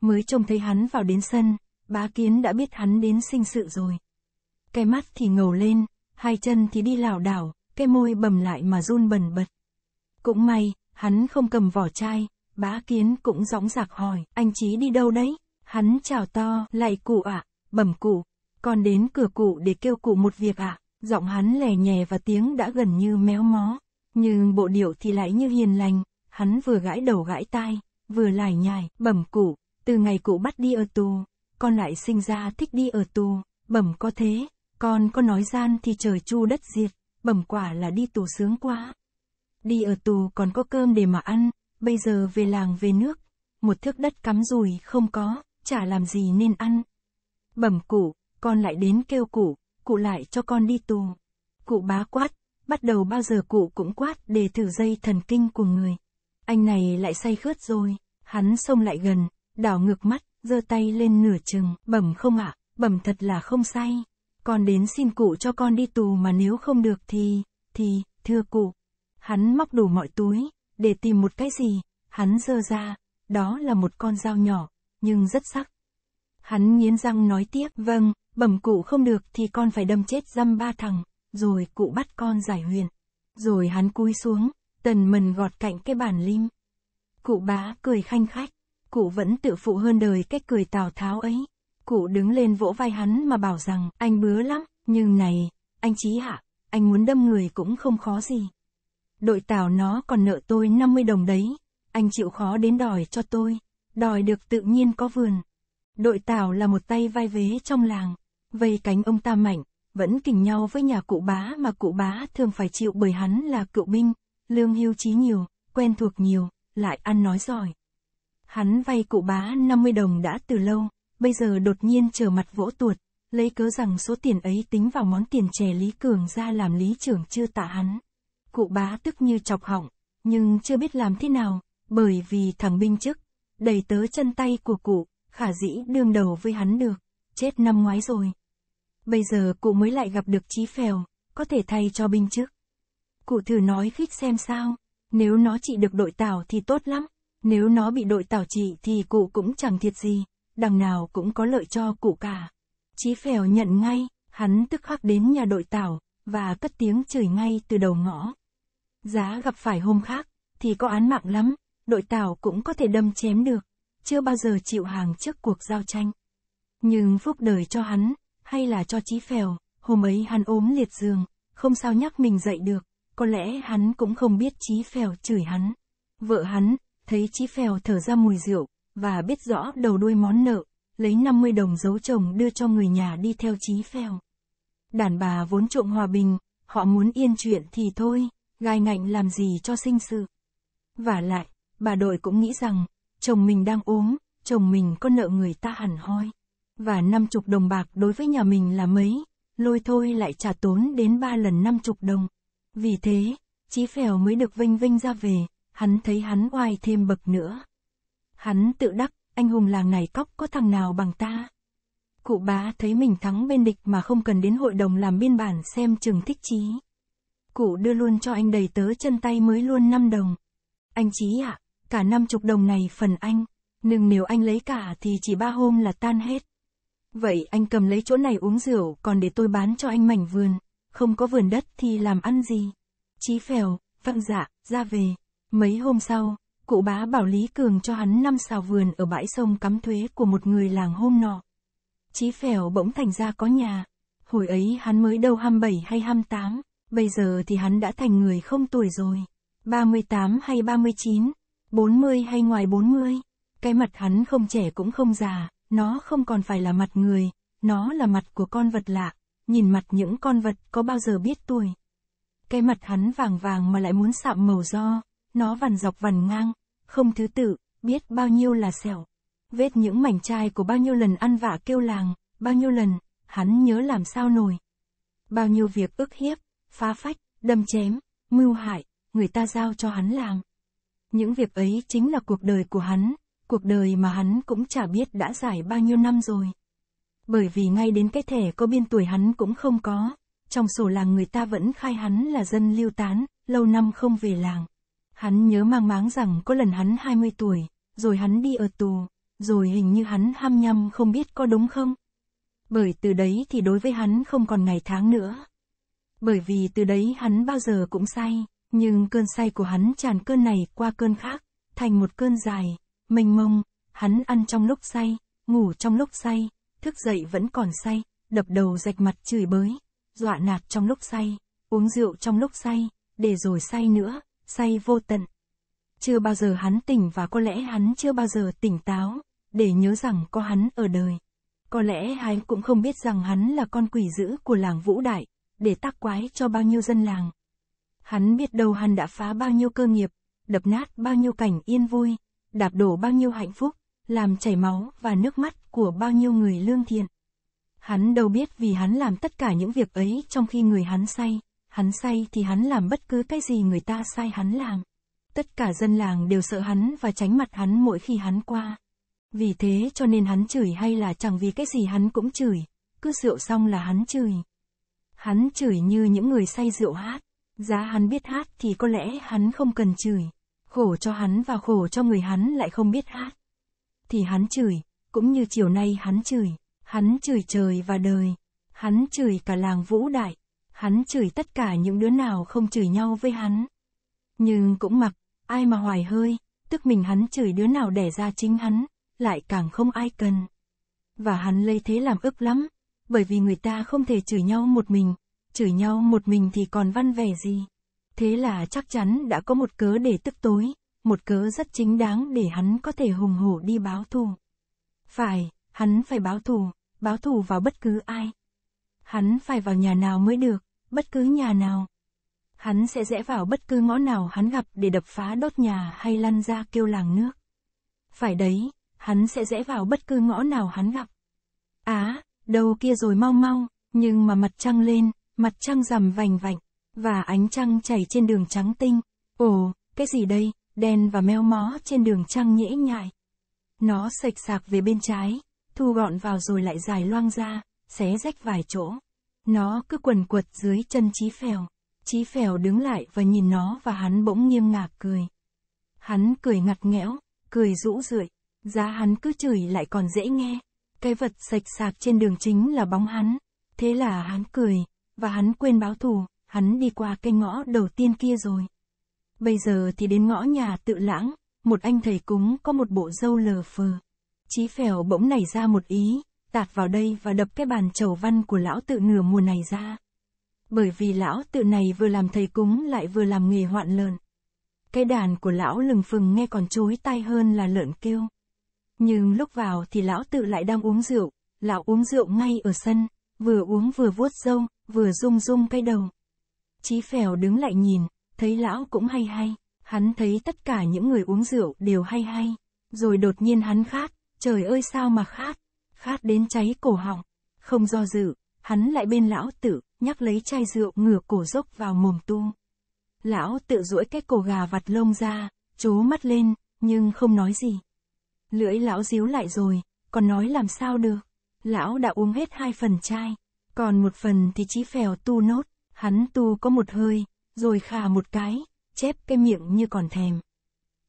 A: Mới trông thấy hắn vào đến sân, bá kiến đã biết hắn đến sinh sự rồi. Cái mắt thì ngầu lên, hai chân thì đi lảo đảo, cái môi bầm lại mà run bần bật. Cũng may, hắn không cầm vỏ chai, bá kiến cũng dõng dạc hỏi, anh chí đi đâu đấy? Hắn chào to, lại cụ ạ, à, bẩm cụ, con đến cửa cụ để kêu cụ một việc ạ. À. Giọng hắn lè nhè và tiếng đã gần như méo mó, nhưng bộ điệu thì lại như hiền lành, hắn vừa gãi đầu gãi tai, vừa lải nhải, bẩm cụ, từ ngày cụ bắt đi ở tù, con lại sinh ra thích đi ở tù, bẩm có thế, con có nói gian thì trời chu đất diệt bẩm quả là đi tù sướng quá. Đi ở tù còn có cơm để mà ăn, bây giờ về làng về nước, một thước đất cắm rùi không có, chả làm gì nên ăn. Bẩm cụ, con lại đến kêu cụ, cụ lại cho con đi tù. Cụ bá quát, bắt đầu bao giờ cụ cũng quát để thử dây thần kinh của người. Anh này lại say khướt rồi, hắn xông lại gần, đảo ngược mắt, giơ tay lên nửa chừng, bẩm không ạ, à, bẩm thật là không say. Con đến xin cụ cho con đi tù mà nếu không được thì, thì, thưa cụ. Hắn móc đủ mọi túi, để tìm một cái gì, hắn dơ ra, đó là một con dao nhỏ, nhưng rất sắc. Hắn nghiến răng nói tiếp, vâng, bẩm cụ không được thì con phải đâm chết dăm ba thằng, rồi cụ bắt con giải huyền. Rồi hắn cúi xuống, tần mần gọt cạnh cái bàn lim. Cụ bá cười khanh khách, cụ vẫn tự phụ hơn đời cái cười tào tháo ấy. Cụ đứng lên vỗ vai hắn mà bảo rằng, anh bứa lắm, nhưng này, anh Chí hạ, anh muốn đâm người cũng không khó gì. Đội tàu nó còn nợ tôi 50 đồng đấy, anh chịu khó đến đòi cho tôi, đòi được tự nhiên có vườn. Đội tàu là một tay vai vế trong làng, vây cánh ông ta mạnh, vẫn kình nhau với nhà cụ bá mà cụ bá thường phải chịu bởi hắn là cựu binh, lương hưu trí nhiều, quen thuộc nhiều, lại ăn nói giỏi. Hắn vay cụ bá 50 đồng đã từ lâu, bây giờ đột nhiên trở mặt vỗ tuột, lấy cớ rằng số tiền ấy tính vào món tiền chè Lý Cường ra làm lý trưởng chưa tạ hắn. Cụ bá tức như chọc họng, nhưng chưa biết làm thế nào, bởi vì thằng binh chức, đầy tớ chân tay của cụ, khả dĩ đương đầu với hắn được, chết năm ngoái rồi. Bây giờ cụ mới lại gặp được chí phèo, có thể thay cho binh chức. Cụ thử nói khích xem sao, nếu nó chỉ được đội tảo thì tốt lắm, nếu nó bị đội tảo chỉ thì cụ cũng chẳng thiệt gì đằng nào cũng có lợi cho cụ cả. Chí Phèo nhận ngay, hắn tức khắc đến nhà đội tảo, và cất tiếng chửi ngay từ đầu ngõ. Giá gặp phải hôm khác, thì có án mạng lắm, đội tảo cũng có thể đâm chém được, chưa bao giờ chịu hàng trước cuộc giao tranh. Nhưng phúc đời cho hắn, hay là cho Chí Phèo, hôm ấy hắn ốm liệt giường, không sao nhắc mình dậy được, có lẽ hắn cũng không biết Chí Phèo chửi hắn. Vợ hắn, thấy Chí Phèo thở ra mùi rượu, và biết rõ đầu đuôi món nợ, lấy 50 đồng giấu chồng đưa cho người nhà đi theo Chí Phèo. Đàn bà vốn trộm hòa bình, họ muốn yên chuyện thì thôi, gai ngạnh làm gì cho sinh sự. Và lại, bà đội cũng nghĩ rằng, chồng mình đang ốm, chồng mình có nợ người ta hẳn hoi. Và năm chục đồng bạc đối với nhà mình là mấy, lôi thôi lại trả tốn đến ba lần năm chục đồng. Vì thế, Chí Phèo mới được vinh vinh ra về, hắn thấy hắn oai thêm bậc nữa. Hắn tự đắc, anh hùng làng này cóc có thằng nào bằng ta. Cụ bá thấy mình thắng bên địch mà không cần đến hội đồng làm biên bản xem chừng thích chí. Cụ đưa luôn cho anh đầy tớ chân tay mới luôn 5 đồng. Anh chí ạ, à, cả năm chục đồng này phần anh, nhưng nếu anh lấy cả thì chỉ ba hôm là tan hết. Vậy anh cầm lấy chỗ này uống rượu còn để tôi bán cho anh mảnh vườn, không có vườn đất thì làm ăn gì. Chí phèo, vâng dạ, ra về. Mấy hôm sau, Cụ bá bảo Lý Cường cho hắn năm xào vườn ở bãi sông cắm thuế của một người làng hôm nọ. Chí phèo bỗng thành ra có nhà. Hồi ấy hắn mới đâu 27 hay 28, bây giờ thì hắn đã thành người không tuổi rồi. 38 hay 39, 40 hay ngoài 40. Cái mặt hắn không trẻ cũng không già, nó không còn phải là mặt người, nó là mặt của con vật lạ. Nhìn mặt những con vật có bao giờ biết tuổi. Cái mặt hắn vàng vàng mà lại muốn sạm màu do, nó vằn dọc vằn ngang, không thứ tự, biết bao nhiêu là sẹo. Vết những mảnh chai của bao nhiêu lần ăn vạ kêu làng, bao nhiêu lần, hắn nhớ làm sao nổi. Bao nhiêu việc ức hiếp, phá phách, đâm chém, mưu hại, người ta giao cho hắn làm. Những việc ấy chính là cuộc đời của hắn, cuộc đời mà hắn cũng chả biết đã dài bao nhiêu năm rồi. Bởi vì ngay đến cái thẻ có biên tuổi hắn cũng không có, trong sổ làng người ta vẫn khai hắn là dân lưu tán, lâu năm không về làng. Hắn nhớ mang máng rằng có lần hắn 20 tuổi, rồi hắn đi ở tù, rồi hình như hắn ham nhăm không biết có đúng không? Bởi từ đấy thì đối với hắn không còn ngày tháng nữa. Bởi vì từ đấy hắn bao giờ cũng say, nhưng cơn say của hắn tràn cơn này qua cơn khác, thành một cơn dài, mênh mông, hắn ăn trong lúc say, ngủ trong lúc say, thức dậy vẫn còn say, đập đầu rạch mặt chửi bới, dọa nạt trong lúc say, uống rượu trong lúc say, để rồi say nữa, say vô tận. Chưa bao giờ hắn tỉnh và có lẽ hắn chưa bao giờ tỉnh táo, để nhớ rằng có hắn ở đời. Có lẽ hắn cũng không biết rằng hắn là con quỷ dữ của làng Vũ Đại, để tác quái cho bao nhiêu dân làng. Hắn biết đâu hắn đã phá bao nhiêu cơ nghiệp, đập nát bao nhiêu cảnh yên vui, đạp đổ bao nhiêu hạnh phúc, làm chảy máu và nước mắt của bao nhiêu người lương thiện. Hắn đâu biết vì hắn làm tất cả những việc ấy trong khi người hắn say. Hắn say thì hắn làm bất cứ cái gì người ta sai hắn làm. Tất cả dân làng đều sợ hắn và tránh mặt hắn mỗi khi hắn qua. Vì thế cho nên hắn chửi hay là chẳng vì cái gì hắn cũng chửi, cứ rượu xong là hắn chửi. Hắn chửi như những người say rượu hát, giá hắn biết hát thì có lẽ hắn không cần chửi, khổ cho hắn và khổ cho người hắn lại không biết hát. Thì hắn chửi, cũng như chiều nay hắn chửi, hắn chửi trời và đời, hắn chửi cả làng Vũ Đại. Hắn chửi tất cả những đứa nào không chửi nhau với hắn. Nhưng cũng mặc, ai mà hoài hơi, tức mình hắn chửi đứa nào đẻ ra chính hắn, lại càng không ai cần. Và hắn lấy thế làm ức lắm, bởi vì người ta không thể chửi nhau một mình, chửi nhau một mình thì còn văn vẻ gì. Thế là chắc chắn đã có một cớ để tức tối, một cớ rất chính đáng để hắn có thể hùng hổ đi báo thù. Phải, hắn phải báo thù, báo thù vào bất cứ ai. Hắn phải vào nhà nào mới được, bất cứ nhà nào. Hắn sẽ rẽ vào bất cứ ngõ nào hắn gặp để đập phá đốt nhà hay lăn ra kêu làng nước. Phải đấy, hắn sẽ rẽ vào bất cứ ngõ nào hắn gặp. Á, đầu kia rồi mau mau, nhưng mà mặt trăng lên, mặt trăng rằm vành vạnh, và ánh trăng chảy trên đường trắng tinh. Ồ, cái gì đây, đen và meo mó trên đường trăng nhễ nhại. Nó sạch sạc về bên trái, thu gọn vào rồi lại dài loang ra, xé rách vài chỗ. Nó cứ quần quật dưới chân Chí Phèo. Chí Phèo đứng lại và nhìn nó và hắn bỗng nghiêm ngạc cười. Hắn cười ngặt nghẽo, cười rũ rượi, giá hắn cứ chửi lại còn dễ nghe. Cái vật sạch sạc trên đường chính là bóng hắn. Thế là hắn cười, và hắn quên báo thù, hắn đi qua cái ngõ đầu tiên kia rồi. Bây giờ thì đến ngõ nhà tự lãng, một anh thầy cúng có một bộ dâu lờ phờ. Chí phèo bỗng nảy ra một ý, tạt vào đây và đập cái bàn chầu văn của lão tự nửa mùa này ra. Bởi vì lão tự này vừa làm thầy cúng lại vừa làm nghề hoạn lợn. Cái đàn của lão lừng phừng nghe còn chối tai hơn là lợn kêu. Nhưng lúc vào thì lão tự lại đang uống rượu, lão uống rượu ngay ở sân, vừa uống vừa vuốt râu, vừa rung rung cái đầu. Chí phèo đứng lại nhìn, thấy lão cũng hay hay, hắn thấy tất cả những người uống rượu đều hay hay, rồi đột nhiên hắn khát, trời ơi sao mà khát, khát đến cháy cổ họng. Không do dự, hắn lại bên lão tử, nhắc lấy chai rượu ngửa cổ dốc vào mồm tu. Lão tự duỗi cái cổ gà vặt lông ra, chố mắt lên, nhưng không nói gì. Lưỡi lão díu lại rồi, còn nói làm sao được. Lão đã uống hết hai phần chai, còn một phần thì chí phèo tu nốt, hắn tu có một hơi, rồi khà một cái, chép cái miệng như còn thèm.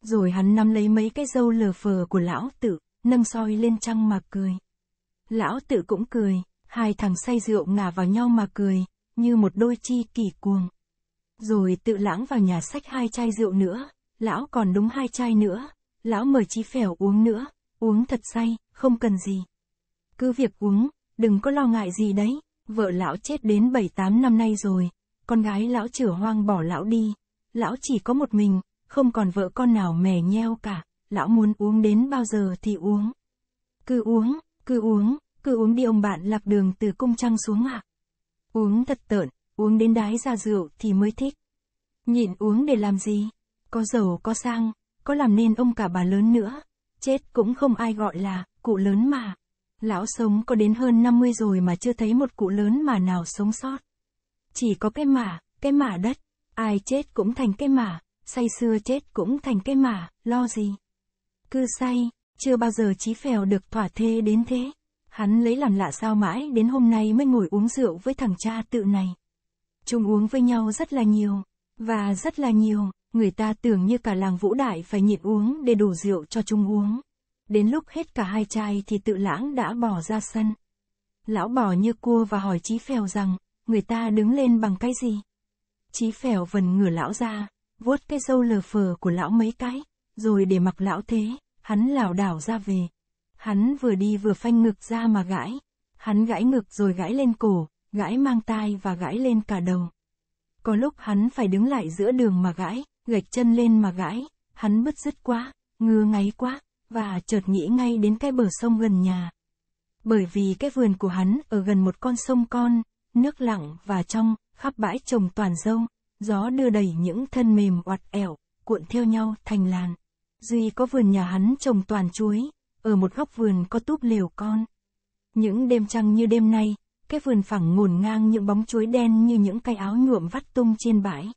A: Rồi hắn nắm lấy mấy cái dâu lờ phờ của lão tử, nâng soi lên trăng mà cười. Lão tử cũng cười, hai thằng say rượu ngả vào nhau mà cười, như một đôi chi kỳ cuồng. Rồi tự lãng vào nhà sách hai chai rượu nữa, lão còn đúng hai chai nữa, lão mời chí phèo uống nữa, uống thật say, không cần gì. Cứ việc uống, đừng có lo ngại gì đấy, vợ lão chết đến 7-8 năm nay rồi, con gái lão chửa hoang bỏ lão đi, lão chỉ có một mình, không còn vợ con nào mè nheo cả, lão muốn uống đến bao giờ thì uống. Cứ uống, cứ uống, cứ uống đi ông bạn lạc đường từ cung trăng xuống ạ. À. Uống thật tợn, uống đến đái ra rượu thì mới thích. Nhịn uống để làm gì? Có giàu có sang, có làm nên ông cả bà lớn nữa. Chết cũng không ai gọi là, cụ lớn mà. Lão sống có đến hơn 50 rồi mà chưa thấy một cụ lớn mà nào sống sót. Chỉ có cái mả, cái mả đất. Ai chết cũng thành cái mả, say xưa chết cũng thành cái mả, lo gì. Cứ say, chưa bao giờ Chí Phèo được thỏa thê đến thế. Hắn lấy làm lạ sao mãi đến hôm nay mới ngồi uống rượu với thằng cha tự này. Chúng uống với nhau rất là nhiều, và rất là nhiều, người ta tưởng như cả làng vũ đại phải nhịn uống để đủ rượu cho chúng uống. Đến lúc hết cả hai chai thì tự lãng đã bỏ ra sân. Lão bỏ như cua và hỏi Chí Phèo rằng, người ta đứng lên bằng cái gì? Chí Phèo vần ngửa lão ra, vuốt cái râu lờ phờ của lão mấy cái, rồi để mặc lão thế. Hắn lảo đảo ra về. Hắn vừa đi vừa phanh ngực ra mà gãi. Hắn gãi ngực rồi gãi lên cổ, gãi mang tai và gãi lên cả đầu. Có lúc hắn phải đứng lại giữa đường mà gãi, gạch chân lên mà gãi, hắn bứt rứt quá, ngứa ngáy quá, và chợt nghĩ ngay đến cái bờ sông gần nhà. Bởi vì cái vườn của hắn ở gần một con sông con, nước lặng và trong, khắp bãi trồng toàn dâu, gió đưa đầy những thân mềm oặt ẻo, cuộn theo nhau thành làn. Duy có vườn nhà hắn trồng toàn chuối, ở một góc vườn có túp lều con. Những đêm trăng như đêm nay, cái vườn phẳng ngổn ngang những bóng chuối đen như những cái áo nhuộm vắt tung trên bãi.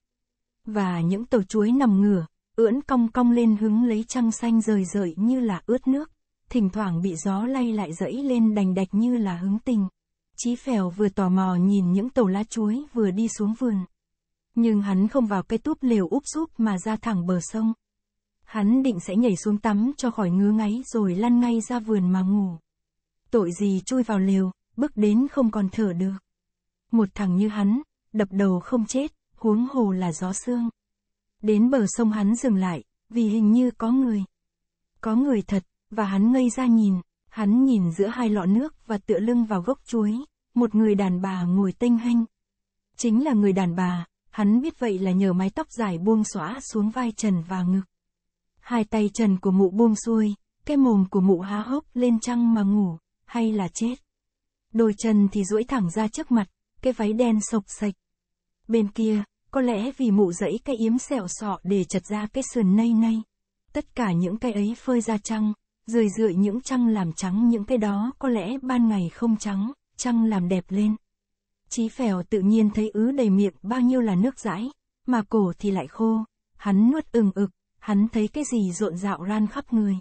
A: Và những tàu chuối nằm ngửa, ưỡn cong cong lên hứng lấy trăng xanh rời rời như là ướt nước, thỉnh thoảng bị gió lay lại dẫy lên đành đạch như là hứng tình. Chí Phèo vừa tò mò nhìn những tàu lá chuối vừa đi xuống vườn. Nhưng hắn không vào cây túp lều úp súp mà ra thẳng bờ sông, Hắn định sẽ nhảy xuống tắm cho khỏi ngứa ngáy rồi lăn ngay ra vườn mà ngủ. Tội gì chui vào lều, bước đến không còn thở được. Một thằng như hắn, đập đầu không chết, huống hồ là gió xương. Đến bờ sông hắn dừng lại, vì hình như có người. Có người thật, và hắn ngây ra nhìn, hắn nhìn giữa hai lọ nước và tựa lưng vào gốc chuối, một người đàn bà ngồi tênh hanh. Chính là người đàn bà, hắn biết vậy là nhờ mái tóc dài buông xõa xuống vai trần và ngực hai tay trần của mụ buông xuôi, cái mồm của mụ há hốc lên trăng mà ngủ, hay là chết. Đôi chân thì duỗi thẳng ra trước mặt, cái váy đen sộc sạch. Bên kia, có lẽ vì mụ dẫy cái yếm sẹo sọ để chật ra cái sườn nây nây. Tất cả những cái ấy phơi ra trăng, rười rượi những trăng làm trắng những cái đó có lẽ ban ngày không trắng, trăng làm đẹp lên. Chí phèo tự nhiên thấy ứ đầy miệng bao nhiêu là nước rãi, mà cổ thì lại khô, hắn nuốt ừng ực, hắn thấy cái gì rộn rạo ran khắp người.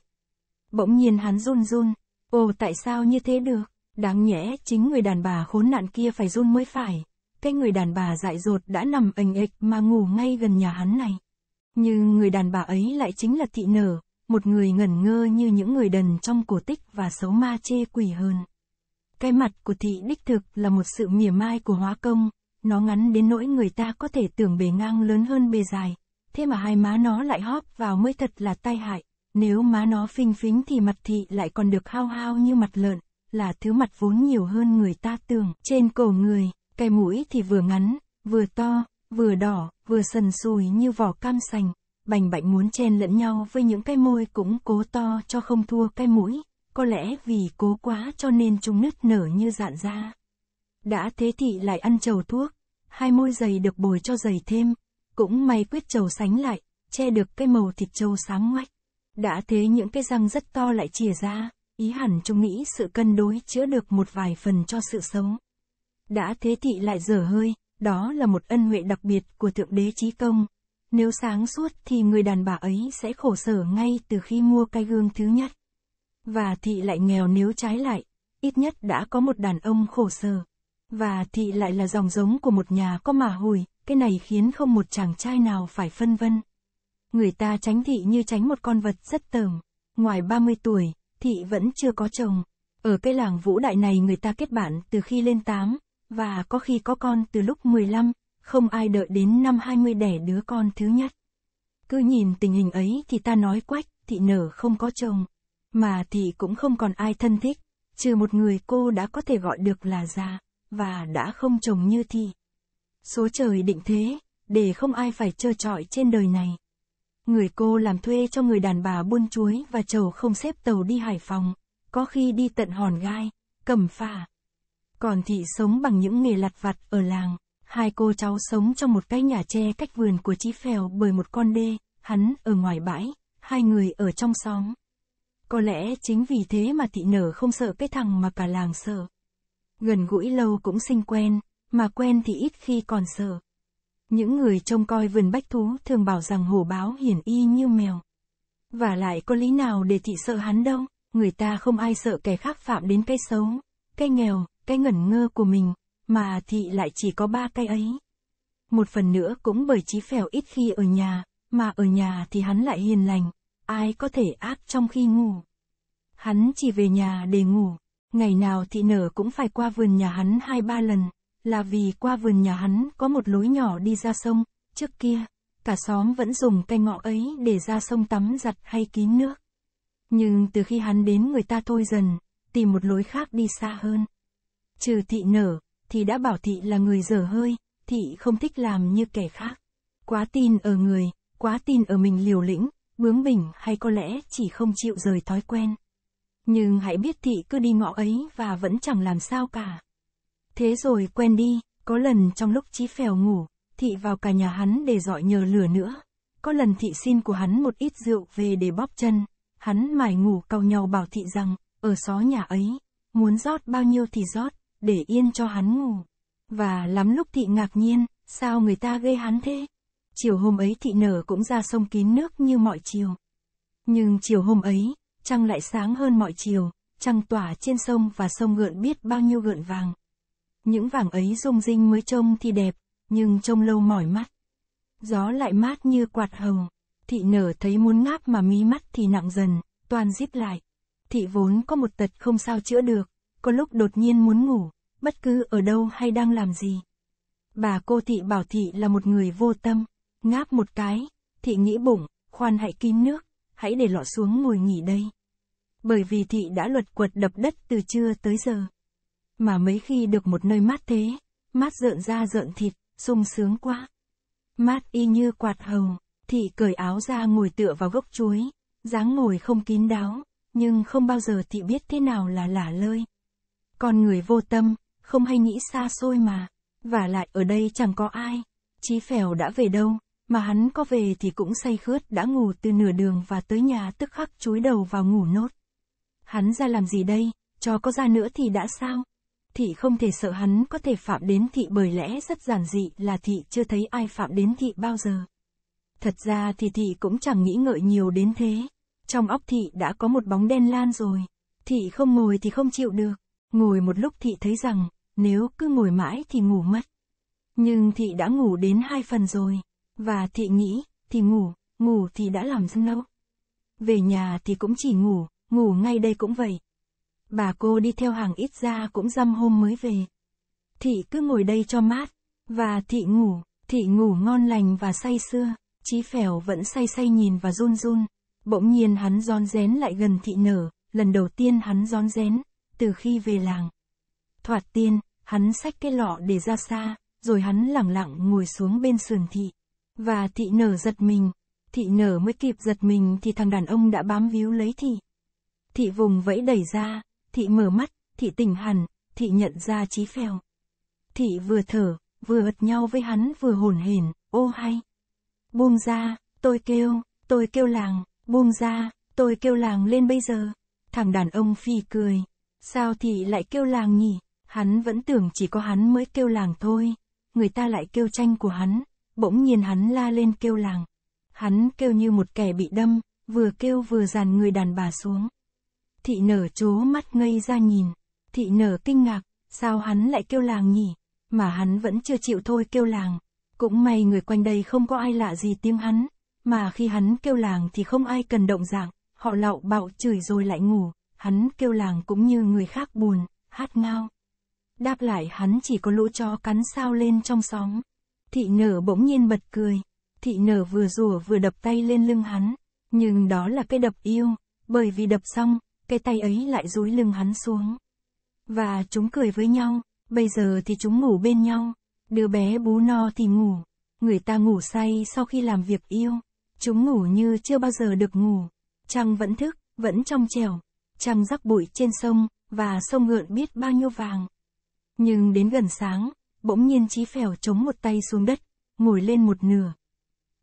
A: Bỗng nhiên hắn run run, ồ tại sao như thế được, đáng nhẽ chính người đàn bà khốn nạn kia phải run mới phải. Cái người đàn bà dại dột đã nằm ềnh ịch mà ngủ ngay gần nhà hắn này. Nhưng người đàn bà ấy lại chính là thị nở, một người ngẩn ngơ như những người đần trong cổ tích và xấu ma chê quỷ hơn. Cái mặt của thị đích thực là một sự mỉa mai của hóa công, nó ngắn đến nỗi người ta có thể tưởng bề ngang lớn hơn bề dài, thế mà hai má nó lại hóp vào mới thật là tai hại, nếu má nó phình phính thì mặt thị lại còn được hao hao như mặt lợn, là thứ mặt vốn nhiều hơn người ta tưởng. Trên cổ người, cái mũi thì vừa ngắn, vừa to, vừa đỏ, vừa sần sùi như vỏ cam sành, bành bạnh muốn chen lẫn nhau với những cái môi cũng cố to cho không thua cái mũi, có lẽ vì cố quá cho nên chúng nứt nở như dạn ra. Đã thế thị lại ăn trầu thuốc, hai môi dày được bồi cho dày thêm, cũng may quyết trầu sánh lại, che được cái màu thịt trâu sáng ngoách. Đã thế những cái răng rất to lại chìa ra, ý hẳn chúng nghĩ sự cân đối chữa được một vài phần cho sự sống. Đã thế thị lại dở hơi, đó là một ân huệ đặc biệt của Thượng Đế Trí Công. Nếu sáng suốt thì người đàn bà ấy sẽ khổ sở ngay từ khi mua cái gương thứ nhất. Và thị lại nghèo nếu trái lại, ít nhất đã có một đàn ông khổ sở. Và thị lại là dòng giống của một nhà có mà hồi, cái này khiến không một chàng trai nào phải phân vân. Người ta tránh thị như tránh một con vật rất tởm. Ngoài 30 tuổi, thị vẫn chưa có chồng. Ở cái làng vũ đại này người ta kết bạn từ khi lên 8, và có khi có con từ lúc 15, không ai đợi đến năm 20 đẻ đứa con thứ nhất. Cứ nhìn tình hình ấy thì ta nói quách, thị nở không có chồng. Mà thị cũng không còn ai thân thích, trừ một người cô đã có thể gọi được là già, và đã không chồng như thị. Số trời định thế, để không ai phải trơ trọi trên đời này. Người cô làm thuê cho người đàn bà buôn chuối và chầu không xếp tàu đi Hải Phòng, có khi đi tận hòn gai, cầm phà. Còn thị sống bằng những nghề lặt vặt ở làng, hai cô cháu sống trong một cái nhà tre cách vườn của chí Phèo bởi một con đê, hắn ở ngoài bãi, hai người ở trong xóm. Có lẽ chính vì thế mà thị nở không sợ cái thằng mà cả làng sợ. Gần gũi lâu cũng sinh quen, mà quen thì ít khi còn sợ. Những người trông coi vườn bách thú thường bảo rằng hổ báo hiển y như mèo. Và lại có lý nào để thị sợ hắn đâu, người ta không ai sợ kẻ khác phạm đến cái xấu, cái nghèo, cái ngẩn ngơ của mình, mà thị lại chỉ có ba cái ấy. Một phần nữa cũng bởi trí phèo ít khi ở nhà, mà ở nhà thì hắn lại hiền lành, ai có thể ác trong khi ngủ. Hắn chỉ về nhà để ngủ, ngày nào thị nở cũng phải qua vườn nhà hắn hai ba lần là vì qua vườn nhà hắn có một lối nhỏ đi ra sông, trước kia, cả xóm vẫn dùng cây ngọ ấy để ra sông tắm giặt hay kín nước. Nhưng từ khi hắn đến người ta thôi dần, tìm một lối khác đi xa hơn. Trừ thị nở, thì đã bảo thị là người dở hơi, thị không thích làm như kẻ khác. Quá tin ở người, quá tin ở mình liều lĩnh, bướng bỉnh hay có lẽ chỉ không chịu rời thói quen. Nhưng hãy biết thị cứ đi ngõ ấy và vẫn chẳng làm sao cả. Thế rồi quen đi, có lần trong lúc Chí Phèo ngủ, thị vào cả nhà hắn để dọi nhờ lửa nữa. Có lần thị xin của hắn một ít rượu về để bóp chân, hắn mải ngủ cầu nhau bảo thị rằng, ở xó nhà ấy, muốn rót bao nhiêu thì rót, để yên cho hắn ngủ. Và lắm lúc thị ngạc nhiên, sao người ta gây hắn thế? Chiều hôm ấy thị nở cũng ra sông kín nước như mọi chiều. Nhưng chiều hôm ấy, trăng lại sáng hơn mọi chiều, trăng tỏa trên sông và sông gợn biết bao nhiêu gợn vàng. Những vàng ấy rung rinh mới trông thì đẹp, nhưng trông lâu mỏi mắt. Gió lại mát như quạt hồng, thị nở thấy muốn ngáp mà mí mắt thì nặng dần, toàn díp lại. Thị vốn có một tật không sao chữa được, có lúc đột nhiên muốn ngủ, bất cứ ở đâu hay đang làm gì. Bà cô thị bảo thị là một người vô tâm, ngáp một cái, thị nghĩ bụng, khoan hãy kín nước, hãy để lọ xuống ngồi nghỉ đây. Bởi vì thị đã luật quật đập đất từ trưa tới giờ mà mấy khi được một nơi mát thế, mát rợn da rợn thịt, sung sướng quá. Mát y như quạt hồng, thị cởi áo ra ngồi tựa vào gốc chuối, dáng ngồi không kín đáo, nhưng không bao giờ thị biết thế nào là lả lơi. Con người vô tâm, không hay nghĩ xa xôi mà, và lại ở đây chẳng có ai, Chí Phèo đã về đâu, mà hắn có về thì cũng say khướt đã ngủ từ nửa đường và tới nhà tức khắc chúi đầu vào ngủ nốt. Hắn ra làm gì đây, cho có ra nữa thì đã sao? thị không thể sợ hắn có thể phạm đến thị bởi lẽ rất giản dị là thị chưa thấy ai phạm đến thị bao giờ. Thật ra thì thị cũng chẳng nghĩ ngợi nhiều đến thế. Trong óc thị đã có một bóng đen lan rồi. Thị không ngồi thì không chịu được. Ngồi một lúc thị thấy rằng, nếu cứ ngồi mãi thì ngủ mất. Nhưng thị đã ngủ đến hai phần rồi. Và thị nghĩ, thì ngủ, ngủ thì đã làm dưng lâu. Về nhà thì cũng chỉ ngủ, ngủ ngay đây cũng vậy. Bà cô đi theo hàng ít ra cũng dăm hôm mới về. Thị cứ ngồi đây cho mát, và thị ngủ, thị ngủ ngon lành và say sưa, Chí Phèo vẫn say say nhìn và run run. Bỗng nhiên hắn gión rén lại gần thị nở, lần đầu tiên hắn gión rén, từ khi về làng. Thoạt tiên, hắn xách cái lọ để ra xa, rồi hắn lẳng lặng ngồi xuống bên sườn thị. Và thị nở giật mình, thị nở mới kịp giật mình thì thằng đàn ông đã bám víu lấy thị. Thị vùng vẫy đẩy ra, thị mở mắt, thị tỉnh hẳn, thị nhận ra Chí Phèo. Thị vừa thở, vừa vật nhau với hắn vừa hồn hển, ô hay. Buông ra, tôi kêu, tôi kêu làng, buông ra, tôi kêu làng lên bây giờ. Thằng đàn ông phi cười. Sao thị lại kêu làng nhỉ? Hắn vẫn tưởng chỉ có hắn mới kêu làng thôi. Người ta lại kêu tranh của hắn. Bỗng nhiên hắn la lên kêu làng. Hắn kêu như một kẻ bị đâm, vừa kêu vừa dàn người đàn bà xuống. Thị nở chố mắt ngây ra nhìn. Thị nở kinh ngạc, sao hắn lại kêu làng nhỉ? Mà hắn vẫn chưa chịu thôi kêu làng. Cũng may người quanh đây không có ai lạ gì tiếng hắn. Mà khi hắn kêu làng thì không ai cần động dạng. Họ lạo bạo chửi rồi lại ngủ. Hắn kêu làng cũng như người khác buồn, hát ngao. Đáp lại hắn chỉ có lũ chó cắn sao lên trong sóng. Thị nở bỗng nhiên bật cười. Thị nở vừa rủa vừa đập tay lên lưng hắn. Nhưng đó là cái đập yêu. Bởi vì đập xong, cái tay ấy lại dúi lưng hắn xuống. Và chúng cười với nhau, bây giờ thì chúng ngủ bên nhau, đứa bé bú no thì ngủ, người ta ngủ say sau khi làm việc yêu, chúng ngủ như chưa bao giờ được ngủ, trăng vẫn thức, vẫn trong trèo, trăng rắc bụi trên sông, và sông ngượn biết bao nhiêu vàng. Nhưng đến gần sáng, bỗng nhiên Chí Phèo chống một tay xuống đất, ngồi lên một nửa.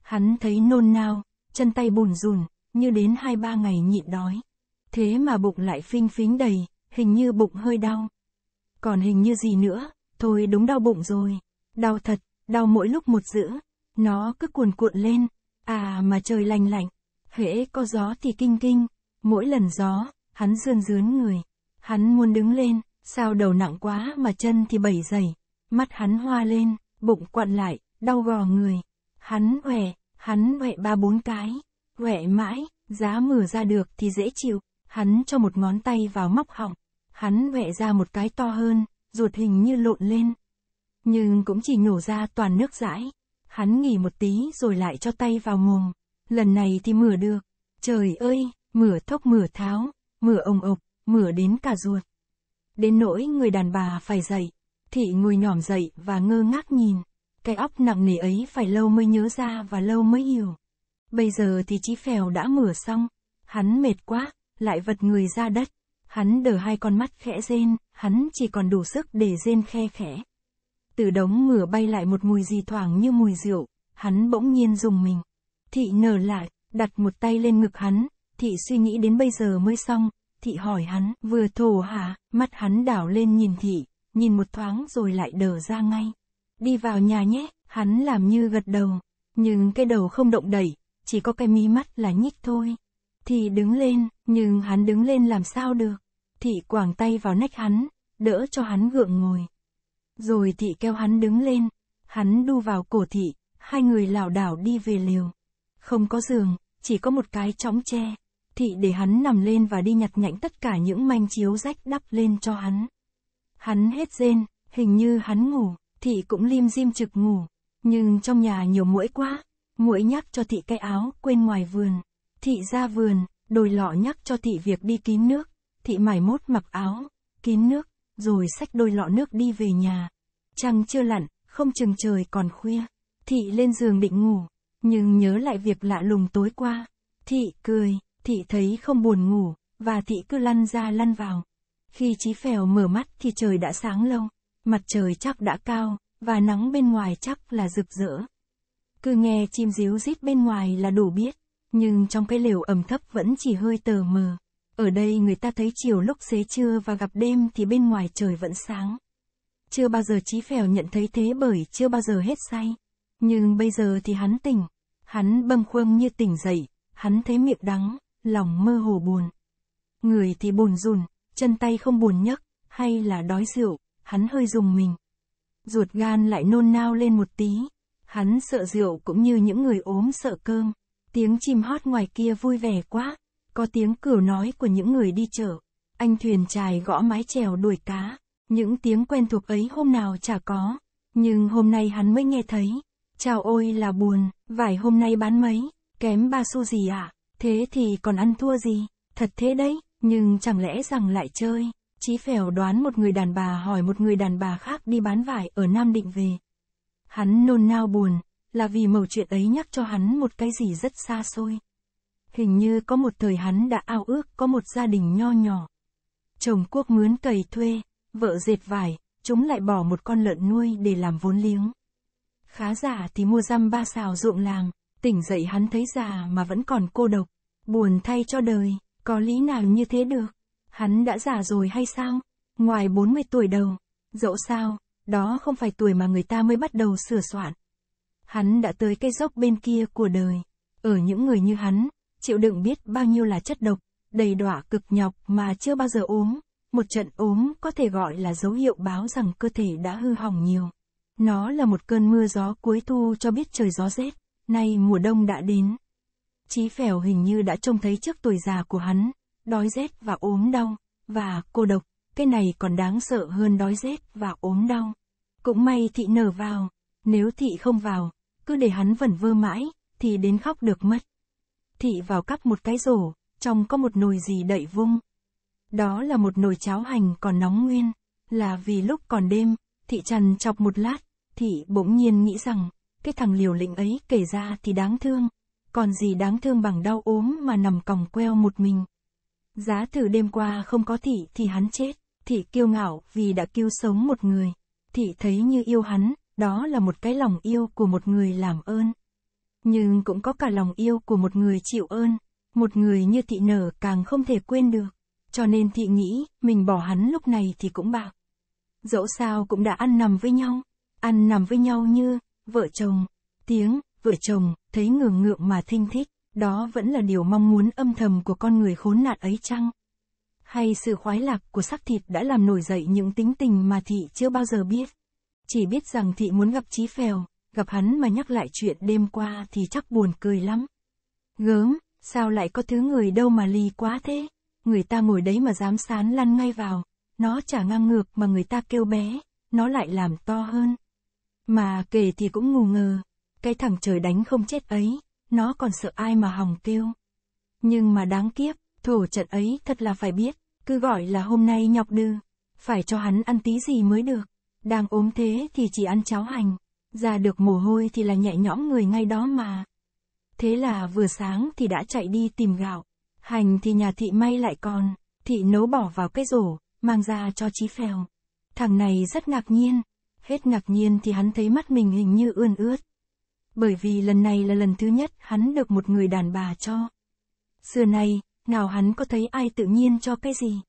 A: Hắn thấy nôn nao, chân tay bùn rùn, như đến hai ba ngày nhịn đói thế mà bụng lại phinh phính đầy, hình như bụng hơi đau. Còn hình như gì nữa, thôi đúng đau bụng rồi. Đau thật, đau mỗi lúc một giữa. Nó cứ cuồn cuộn lên, à mà trời lành lạnh, hễ có gió thì kinh kinh, mỗi lần gió, hắn rươn rướn người. Hắn muốn đứng lên, sao đầu nặng quá mà chân thì bẩy dày, mắt hắn hoa lên, bụng quặn lại, đau gò người. Hắn quẻ, hắn quẹ ba bốn cái, quẹ mãi, giá mở ra được thì dễ chịu, Hắn cho một ngón tay vào móc họng. Hắn vẽ ra một cái to hơn, ruột hình như lộn lên. Nhưng cũng chỉ nhổ ra toàn nước dãi. Hắn nghỉ một tí rồi lại cho tay vào mồm. Lần này thì mửa được. Trời ơi, mửa thốc mửa tháo, mửa ông ộc, mửa đến cả ruột. Đến nỗi người đàn bà phải dậy. Thị ngồi nhỏm dậy và ngơ ngác nhìn. Cái óc nặng nề ấy phải lâu mới nhớ ra và lâu mới hiểu. Bây giờ thì chí phèo đã mửa xong. Hắn mệt quá, lại vật người ra đất. Hắn đờ hai con mắt khẽ rên, hắn chỉ còn đủ sức để rên khe khẽ. Từ đống ngửa bay lại một mùi gì thoảng như mùi rượu, hắn bỗng nhiên dùng mình. Thị nở lại, đặt một tay lên ngực hắn, thị suy nghĩ đến bây giờ mới xong, thị hỏi hắn, vừa thổ hả, mắt hắn đảo lên nhìn thị, nhìn một thoáng rồi lại đờ ra ngay. Đi vào nhà nhé, hắn làm như gật đầu, nhưng cái đầu không động đẩy, chỉ có cái mí mắt là nhích thôi. Thì đứng lên, nhưng hắn đứng lên làm sao được. Thị quảng tay vào nách hắn, đỡ cho hắn gượng ngồi. Rồi thị kêu hắn đứng lên, hắn đu vào cổ thị, hai người lảo đảo đi về lều. Không có giường, chỉ có một cái chõng tre. Thị để hắn nằm lên và đi nhặt nhạnh tất cả những manh chiếu rách đắp lên cho hắn. Hắn hết rên, hình như hắn ngủ, thị cũng lim dim trực ngủ. Nhưng trong nhà nhiều muỗi quá, muỗi nhắc cho thị cái áo quên ngoài vườn. Thị ra vườn, đồi lọ nhắc cho thị việc đi kín nước, thị mải mốt mặc áo, kín nước, rồi xách đôi lọ nước đi về nhà. Trăng chưa lặn, không chừng trời còn khuya, thị lên giường định ngủ, nhưng nhớ lại việc lạ lùng tối qua. Thị cười, thị thấy không buồn ngủ, và thị cứ lăn ra lăn vào. Khi trí phèo mở mắt thì trời đã sáng lâu, mặt trời chắc đã cao, và nắng bên ngoài chắc là rực rỡ. Cứ nghe chim díu rít bên ngoài là đủ biết nhưng trong cái lều ẩm thấp vẫn chỉ hơi tờ mờ. Ở đây người ta thấy chiều lúc xế trưa và gặp đêm thì bên ngoài trời vẫn sáng. Chưa bao giờ Chí Phèo nhận thấy thế bởi chưa bao giờ hết say. Nhưng bây giờ thì hắn tỉnh, hắn bâng khuâng như tỉnh dậy, hắn thấy miệng đắng, lòng mơ hồ buồn. Người thì buồn rùn, chân tay không buồn nhấc, hay là đói rượu, hắn hơi dùng mình. Ruột gan lại nôn nao lên một tí, hắn sợ rượu cũng như những người ốm sợ cơm. Tiếng chim hót ngoài kia vui vẻ quá, có tiếng cửu nói của những người đi chợ. Anh thuyền chài gõ mái chèo đuổi cá, những tiếng quen thuộc ấy hôm nào chả có, nhưng hôm nay hắn mới nghe thấy. Chào ôi là buồn, vải hôm nay bán mấy, kém ba xu gì à, thế thì còn ăn thua gì, thật thế đấy, nhưng chẳng lẽ rằng lại chơi. Chí phèo đoán một người đàn bà hỏi một người đàn bà khác đi bán vải ở Nam Định về. Hắn nôn nao buồn, là vì mẩu chuyện ấy nhắc cho hắn một cái gì rất xa xôi. Hình như có một thời hắn đã ao ước có một gia đình nho nhỏ. Chồng quốc mướn cầy thuê, vợ dệt vải, chúng lại bỏ một con lợn nuôi để làm vốn liếng. Khá giả thì mua răm ba xào ruộng làng, tỉnh dậy hắn thấy già mà vẫn còn cô độc, buồn thay cho đời, có lý nào như thế được? Hắn đã già rồi hay sao? Ngoài 40 tuổi đầu, dẫu sao, đó không phải tuổi mà người ta mới bắt đầu sửa soạn, Hắn đã tới cây dốc bên kia của đời. Ở những người như hắn, chịu đựng biết bao nhiêu là chất độc, đầy đọa cực nhọc mà chưa bao giờ ốm. Một trận ốm có thể gọi là dấu hiệu báo rằng cơ thể đã hư hỏng nhiều. Nó là một cơn mưa gió cuối thu cho biết trời gió rét, nay mùa đông đã đến. Chí phèo hình như đã trông thấy trước tuổi già của hắn, đói rét và ốm đau, và cô độc, cái này còn đáng sợ hơn đói rét và ốm đau. Cũng may thị nở vào, nếu thị không vào, cứ để hắn vẩn vơ mãi, thì đến khóc được mất. Thị vào cắp một cái rổ, trong có một nồi gì đậy vung. Đó là một nồi cháo hành còn nóng nguyên, là vì lúc còn đêm, thị trằn chọc một lát, thị bỗng nhiên nghĩ rằng, cái thằng liều lĩnh ấy kể ra thì đáng thương, còn gì đáng thương bằng đau ốm mà nằm còng queo một mình. Giá thử đêm qua không có thị thì hắn chết, thị kiêu ngạo vì đã cứu sống một người, thị thấy như yêu hắn, đó là một cái lòng yêu của một người làm ơn. Nhưng cũng có cả lòng yêu của một người chịu ơn. Một người như thị nở càng không thể quên được. Cho nên thị nghĩ, mình bỏ hắn lúc này thì cũng bạc. Dẫu sao cũng đã ăn nằm với nhau. Ăn nằm với nhau như, vợ chồng. Tiếng, vợ chồng, thấy ngường ngượng mà thinh thích. Đó vẫn là điều mong muốn âm thầm của con người khốn nạn ấy chăng? Hay sự khoái lạc của sắc thịt đã làm nổi dậy những tính tình mà thị chưa bao giờ biết? chỉ biết rằng thị muốn gặp Chí Phèo, gặp hắn mà nhắc lại chuyện đêm qua thì chắc buồn cười lắm. Gớm, sao lại có thứ người đâu mà lì quá thế? Người ta ngồi đấy mà dám sán lăn ngay vào, nó chả ngang ngược mà người ta kêu bé, nó lại làm to hơn. Mà kể thì cũng ngù ngờ, cái thằng trời đánh không chết ấy, nó còn sợ ai mà hòng kêu. Nhưng mà đáng kiếp, thổ trận ấy thật là phải biết, cứ gọi là hôm nay nhọc đư, phải cho hắn ăn tí gì mới được. Đang ốm thế thì chỉ ăn cháo hành, ra được mồ hôi thì là nhẹ nhõm người ngay đó mà. Thế là vừa sáng thì đã chạy đi tìm gạo, hành thì nhà thị may lại còn, thị nấu bỏ vào cái rổ, mang ra cho chí phèo. Thằng này rất ngạc nhiên, hết ngạc nhiên thì hắn thấy mắt mình hình như ươn ướt. Bởi vì lần này là lần thứ nhất hắn được một người đàn bà cho. Xưa nay, nào hắn có thấy ai tự nhiên cho cái gì?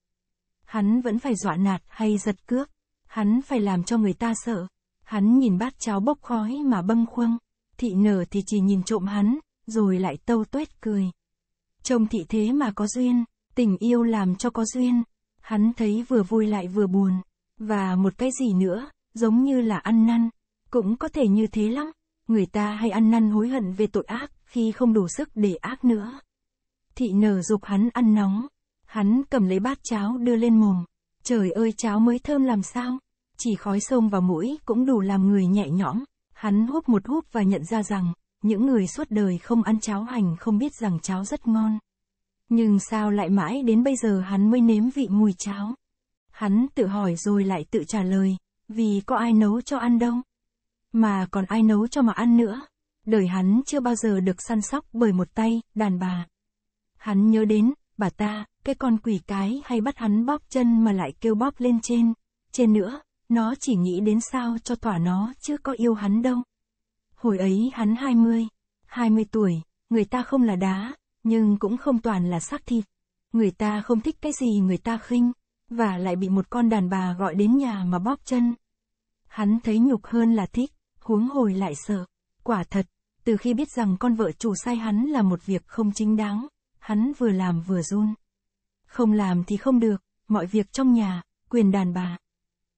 A: Hắn vẫn phải dọa nạt hay giật cước hắn phải làm cho người ta sợ. Hắn nhìn bát cháo bốc khói mà bâng khuâng, thị nở thì chỉ nhìn trộm hắn, rồi lại tâu tuét cười. Trông thị thế mà có duyên, tình yêu làm cho có duyên. Hắn thấy vừa vui lại vừa buồn, và một cái gì nữa, giống như là ăn năn, cũng có thể như thế lắm. Người ta hay ăn năn hối hận về tội ác khi không đủ sức để ác nữa. Thị nở dục hắn ăn nóng, hắn cầm lấy bát cháo đưa lên mồm, Trời ơi cháo mới thơm làm sao? Chỉ khói sông vào mũi cũng đủ làm người nhẹ nhõm. Hắn húp một húp và nhận ra rằng, những người suốt đời không ăn cháo hành không biết rằng cháo rất ngon. Nhưng sao lại mãi đến bây giờ hắn mới nếm vị mùi cháo? Hắn tự hỏi rồi lại tự trả lời, vì có ai nấu cho ăn đâu. Mà còn ai nấu cho mà ăn nữa. Đời hắn chưa bao giờ được săn sóc bởi một tay, đàn bà. Hắn nhớ đến, bà ta, cái con quỷ cái hay bắt hắn bóp chân mà lại kêu bóp lên trên, trên nữa, nó chỉ nghĩ đến sao cho thỏa nó chứ có yêu hắn đâu. Hồi ấy hắn 20, 20 tuổi, người ta không là đá, nhưng cũng không toàn là xác thịt. Người ta không thích cái gì người ta khinh, và lại bị một con đàn bà gọi đến nhà mà bóp chân. Hắn thấy nhục hơn là thích, huống hồi lại sợ. Quả thật, từ khi biết rằng con vợ chủ sai hắn là một việc không chính đáng, hắn vừa làm vừa run. Không làm thì không được, mọi việc trong nhà, quyền đàn bà.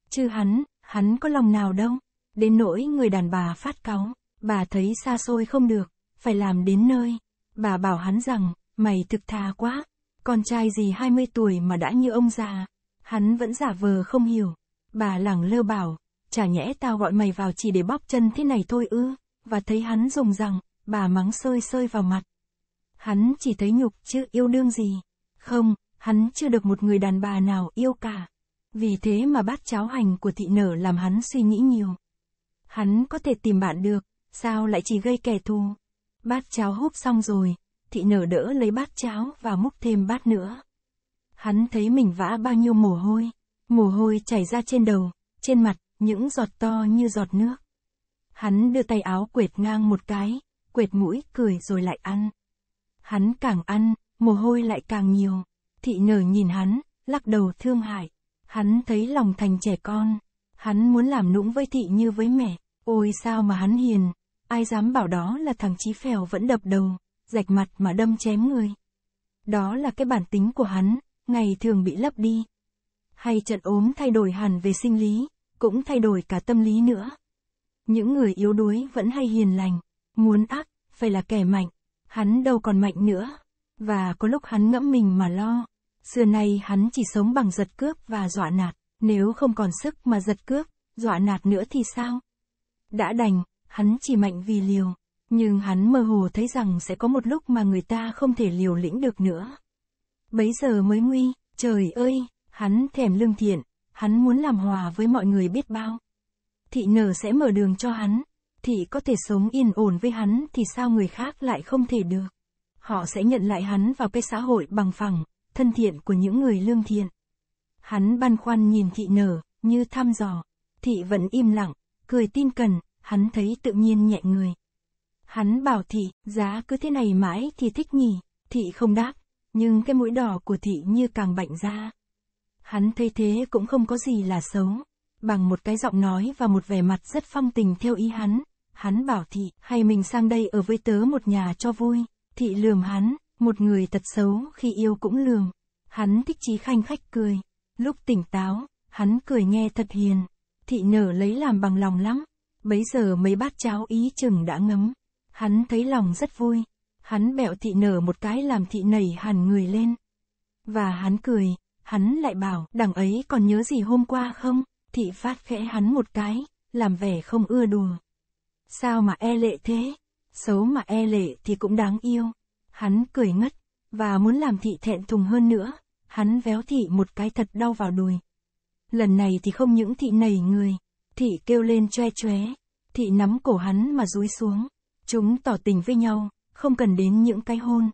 A: Chứ hắn, hắn có lòng nào đâu. Đến nỗi người đàn bà phát cáu, bà thấy xa xôi không được, phải làm đến nơi. Bà bảo hắn rằng, mày thực thà quá, con trai gì 20 tuổi mà đã như ông già. Hắn vẫn giả vờ không hiểu. Bà lẳng lơ bảo, chả nhẽ tao gọi mày vào chỉ để bóp chân thế này thôi ư, và thấy hắn dùng rằng, bà mắng sơi sơi vào mặt. Hắn chỉ thấy nhục chứ yêu đương gì. Không, hắn chưa được một người đàn bà nào yêu cả. Vì thế mà bát cháo hành của thị nở làm hắn suy nghĩ nhiều. Hắn có thể tìm bạn được, sao lại chỉ gây kẻ thù. Bát cháo húp xong rồi, thị nở đỡ lấy bát cháo và múc thêm bát nữa. Hắn thấy mình vã bao nhiêu mồ hôi, mồ hôi chảy ra trên đầu, trên mặt, những giọt to như giọt nước. Hắn đưa tay áo quệt ngang một cái, quệt mũi cười rồi lại ăn. Hắn càng ăn, mồ hôi lại càng nhiều. Thị nở nhìn hắn, lắc đầu thương hại. Hắn thấy lòng thành trẻ con. Hắn muốn làm nũng với thị như với mẹ. Ôi sao mà hắn hiền. Ai dám bảo đó là thằng Chí Phèo vẫn đập đầu, rạch mặt mà đâm chém người. Đó là cái bản tính của hắn, ngày thường bị lấp đi. Hay trận ốm thay đổi hẳn về sinh lý, cũng thay đổi cả tâm lý nữa. Những người yếu đuối vẫn hay hiền lành, muốn ác, phải là kẻ mạnh, hắn đâu còn mạnh nữa. Và có lúc hắn ngẫm mình mà lo. Xưa nay hắn chỉ sống bằng giật cướp và dọa nạt, nếu không còn sức mà giật cướp, dọa nạt nữa thì sao? Đã đành, hắn chỉ mạnh vì liều, nhưng hắn mơ hồ thấy rằng sẽ có một lúc mà người ta không thể liều lĩnh được nữa. Bấy giờ mới nguy, trời ơi, hắn thèm lương thiện, hắn muốn làm hòa với mọi người biết bao. Thị nở sẽ mở đường cho hắn, thị có thể sống yên ổn với hắn thì sao người khác lại không thể được họ sẽ nhận lại hắn vào cái xã hội bằng phẳng, thân thiện của những người lương thiện. Hắn băn khoăn nhìn thị nở, như thăm dò. Thị vẫn im lặng, cười tin cần, hắn thấy tự nhiên nhẹ người. Hắn bảo thị, giá cứ thế này mãi thì thích nhỉ, thị không đáp, nhưng cái mũi đỏ của thị như càng bệnh ra. Hắn thấy thế cũng không có gì là xấu, bằng một cái giọng nói và một vẻ mặt rất phong tình theo ý hắn, hắn bảo thị, hay mình sang đây ở với tớ một nhà cho vui. Thị lường hắn, một người tật xấu khi yêu cũng lường Hắn thích chí khanh khách cười. Lúc tỉnh táo, hắn cười nghe thật hiền. Thị nở lấy làm bằng lòng lắm. Bấy giờ mấy bát cháo ý chừng đã ngấm. Hắn thấy lòng rất vui. Hắn bẹo thị nở một cái làm thị nảy hẳn người lên. Và hắn cười, hắn lại bảo, đằng ấy còn nhớ gì hôm qua không? Thị phát khẽ hắn một cái, làm vẻ không ưa đùa. Sao mà e lệ thế? xấu mà e lệ thì cũng đáng yêu. Hắn cười ngất, và muốn làm thị thẹn thùng hơn nữa, hắn véo thị một cái thật đau vào đùi. Lần này thì không những thị nảy người, thị kêu lên choe choé, thị nắm cổ hắn mà rúi xuống. Chúng tỏ tình với nhau, không cần đến những cái hôn.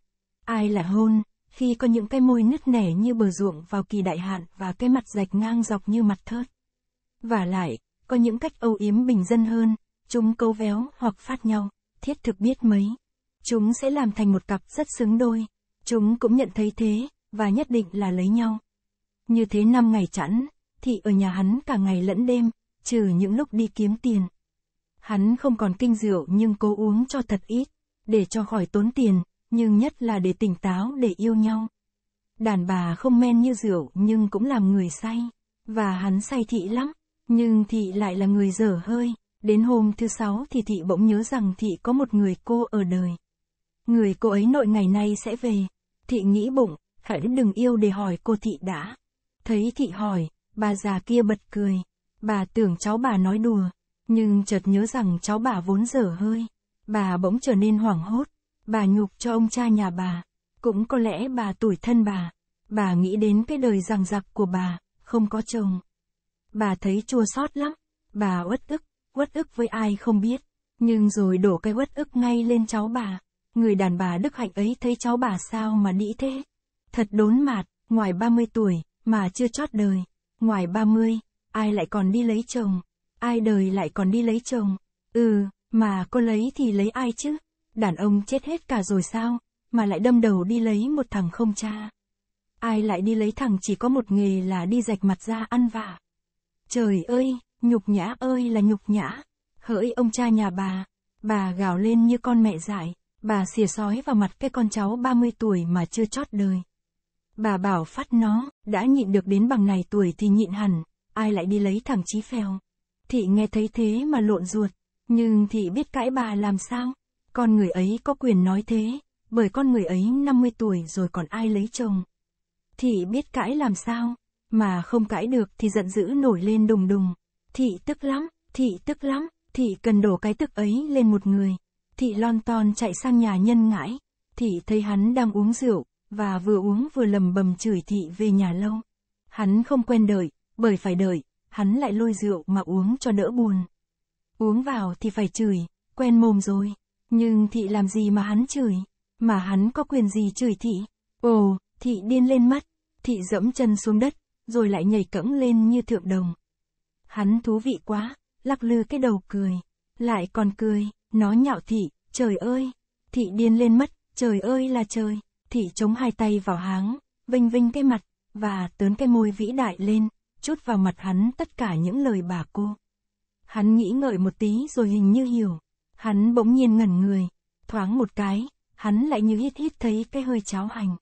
A: Ai là hôn, khi có những cái môi nứt nẻ như bờ ruộng vào kỳ đại hạn và cái mặt rạch ngang dọc như mặt thớt. Và lại, có những cách âu yếm bình dân hơn, chúng câu véo hoặc phát nhau thiết thực biết mấy. Chúng sẽ làm thành một cặp rất xứng đôi. Chúng cũng nhận thấy thế, và nhất định là lấy nhau. Như thế năm ngày chẵn, thì ở nhà hắn cả ngày lẫn đêm, trừ những lúc đi kiếm tiền. Hắn không còn kinh rượu nhưng cố uống cho thật ít, để cho khỏi tốn tiền, nhưng nhất là để tỉnh táo để yêu nhau. Đàn bà không men như rượu nhưng cũng làm người say, và hắn say thị lắm, nhưng thị lại là người dở hơi. Đến hôm thứ sáu thì thị bỗng nhớ rằng thị có một người cô ở đời. Người cô ấy nội ngày nay sẽ về. Thị nghĩ bụng, hãy đừng yêu để hỏi cô thị đã. Thấy thị hỏi, bà già kia bật cười. Bà tưởng cháu bà nói đùa, nhưng chợt nhớ rằng cháu bà vốn dở hơi. Bà bỗng trở nên hoảng hốt, bà nhục cho ông cha nhà bà. Cũng có lẽ bà tuổi thân bà. Bà nghĩ đến cái đời rằng giặc của bà, không có chồng. Bà thấy chua xót lắm, bà uất ức, uất ức với ai không biết, nhưng rồi đổ cái uất ức ngay lên cháu bà. Người đàn bà đức hạnh ấy thấy cháu bà sao mà đĩ thế. Thật đốn mạt, ngoài 30 tuổi, mà chưa chót đời. Ngoài 30, ai lại còn đi lấy chồng, ai đời lại còn đi lấy chồng. Ừ, mà cô lấy thì lấy ai chứ? Đàn ông chết hết cả rồi sao, mà lại đâm đầu đi lấy một thằng không cha. Ai lại đi lấy thằng chỉ có một nghề là đi rạch mặt ra ăn vạ. Trời ơi, Nhục nhã ơi là nhục nhã. Hỡi ông cha nhà bà. Bà gào lên như con mẹ dại. Bà xìa sói vào mặt cái con cháu 30 tuổi mà chưa chót đời. Bà bảo phát nó, đã nhịn được đến bằng này tuổi thì nhịn hẳn, ai lại đi lấy thằng Chí Phèo. Thị nghe thấy thế mà lộn ruột, nhưng thị biết cãi bà làm sao? Con người ấy có quyền nói thế, bởi con người ấy 50 tuổi rồi còn ai lấy chồng. Thị biết cãi làm sao, mà không cãi được thì giận dữ nổi lên đùng đùng. Thị tức lắm, thị tức lắm, thị cần đổ cái tức ấy lên một người. Thị lon ton chạy sang nhà nhân ngãi. Thị thấy hắn đang uống rượu, và vừa uống vừa lầm bầm chửi thị về nhà lâu. Hắn không quen đợi, bởi phải đợi, hắn lại lôi rượu mà uống cho đỡ buồn. Uống vào thì phải chửi, quen mồm rồi. Nhưng thị làm gì mà hắn chửi? Mà hắn có quyền gì chửi thị? Ồ, thị điên lên mắt. Thị dẫm chân xuống đất, rồi lại nhảy cẫng lên như thượng đồng. Hắn thú vị quá, lắc lư cái đầu cười. Lại còn cười, nó nhạo thị, trời ơi. Thị điên lên mất, trời ơi là trời. Thị chống hai tay vào háng, vinh vinh cái mặt, và tớn cái môi vĩ đại lên, chút vào mặt hắn tất cả những lời bà cô. Hắn nghĩ ngợi một tí rồi hình như hiểu. Hắn bỗng nhiên ngẩn người, thoáng một cái, hắn lại như hít hít thấy cái hơi cháo hành.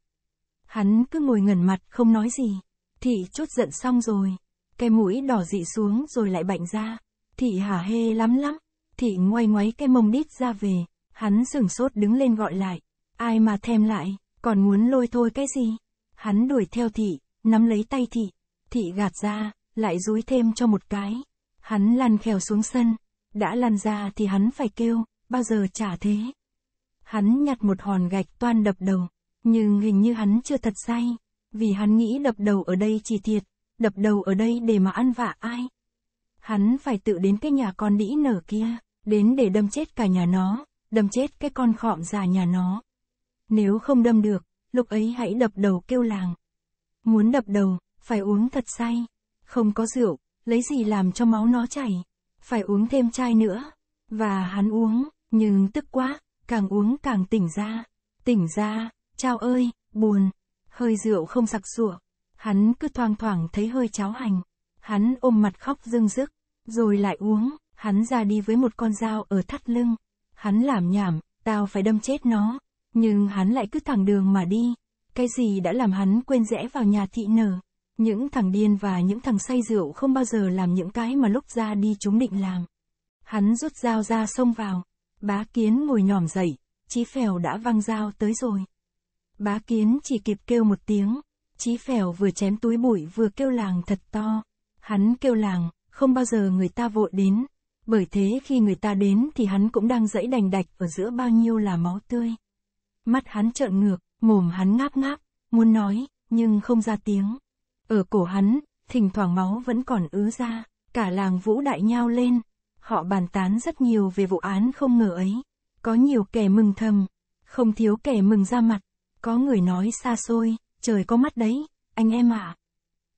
A: Hắn cứ ngồi ngẩn mặt không nói gì. Thị chốt giận xong rồi, cái mũi đỏ dị xuống rồi lại bệnh ra. Thị hả hê lắm lắm, thị ngoay ngoáy cái mông đít ra về, hắn sửng sốt đứng lên gọi lại, ai mà thèm lại, còn muốn lôi thôi cái gì. Hắn đuổi theo thị, nắm lấy tay thị, thị gạt ra, lại dúi thêm cho một cái. Hắn lăn khèo xuống sân, đã lăn ra thì hắn phải kêu, bao giờ trả thế. Hắn nhặt một hòn gạch toan đập đầu, nhưng hình như hắn chưa thật say, vì hắn nghĩ đập đầu ở đây chỉ thiệt đập đầu ở đây để mà ăn vạ ai. Hắn phải tự đến cái nhà con đĩ nở kia, đến để đâm chết cả nhà nó, đâm chết cái con khọm già nhà nó. Nếu không đâm được, lúc ấy hãy đập đầu kêu làng. Muốn đập đầu, phải uống thật say. Không có rượu, lấy gì làm cho máu nó chảy. Phải uống thêm chai nữa. Và hắn uống, nhưng tức quá, càng uống càng tỉnh ra. Tỉnh ra, chao ơi, buồn. Hơi rượu không sặc sụa hắn cứ thoang thoảng thấy hơi cháo hành. Hắn ôm mặt khóc rưng rức, rồi lại uống, hắn ra đi với một con dao ở thắt lưng. Hắn làm nhảm, tao phải đâm chết nó, nhưng hắn lại cứ thẳng đường mà đi. Cái gì đã làm hắn quên rẽ vào nhà thị nở. Những thằng điên và những thằng say rượu không bao giờ làm những cái mà lúc ra đi chúng định làm. Hắn rút dao ra xông vào. Bá kiến ngồi nhòm dậy, chí phèo đã văng dao tới rồi. Bá kiến chỉ kịp kêu một tiếng, Chí phèo vừa chém túi bụi vừa kêu làng thật to. Hắn kêu làng, không bao giờ người ta vội đến. Bởi thế khi người ta đến thì hắn cũng đang dẫy đành đạch ở giữa bao nhiêu là máu tươi. Mắt hắn trợn ngược, mồm hắn ngáp ngáp, muốn nói, nhưng không ra tiếng. Ở cổ hắn, thỉnh thoảng máu vẫn còn ứa ra, cả làng vũ đại nhau lên. Họ bàn tán rất nhiều về vụ án không ngờ ấy. Có nhiều kẻ mừng thầm, không thiếu kẻ mừng ra mặt, có người nói xa xôi, trời có mắt đấy, anh em ạ. À.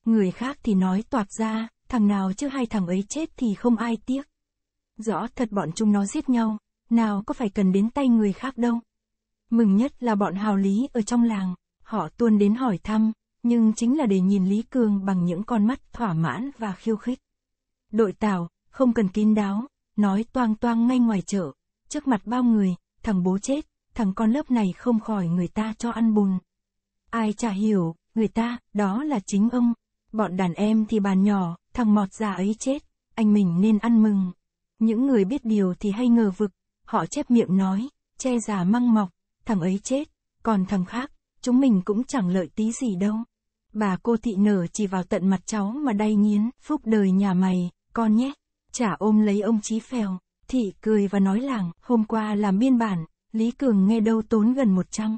A: Người khác thì nói toạc ra, thằng nào chứ hai thằng ấy chết thì không ai tiếc. Rõ thật bọn chúng nó giết nhau, nào có phải cần đến tay người khác đâu. Mừng nhất là bọn hào lý ở trong làng, họ tuôn đến hỏi thăm, nhưng chính là để nhìn Lý Cường bằng những con mắt thỏa mãn và khiêu khích. Đội tàu, không cần kín đáo, nói toang toang ngay ngoài chợ, trước mặt bao người, thằng bố chết, thằng con lớp này không khỏi người ta cho ăn bùn. Ai chả hiểu, người ta, đó là chính ông. Bọn đàn em thì bàn nhỏ, thằng mọt già ấy chết, anh mình nên ăn mừng. Những người biết điều thì hay ngờ vực, họ chép miệng nói, che già măng mọc, thằng ấy chết, còn thằng khác, chúng mình cũng chẳng lợi tí gì đâu. Bà cô thị nở chỉ vào tận mặt cháu mà đay nghiến, phúc đời nhà mày, con nhé. Chả ôm lấy ông Chí Phèo, thị cười và nói làng, hôm qua làm biên bản, Lý Cường nghe đâu tốn gần 100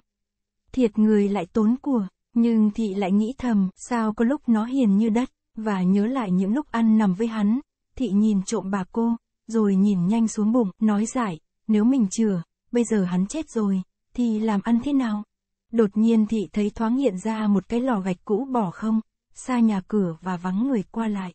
A: thiệt người lại tốn của, nhưng thị lại nghĩ thầm, sao có lúc nó hiền như đất, và nhớ lại những lúc ăn nằm với hắn, thị nhìn trộm bà cô, rồi nhìn nhanh xuống bụng, nói dại nếu mình chừa, bây giờ hắn chết rồi, thì làm ăn thế nào? Đột nhiên thị thấy thoáng hiện ra một cái lò gạch cũ bỏ không, xa nhà cửa và vắng người qua lại.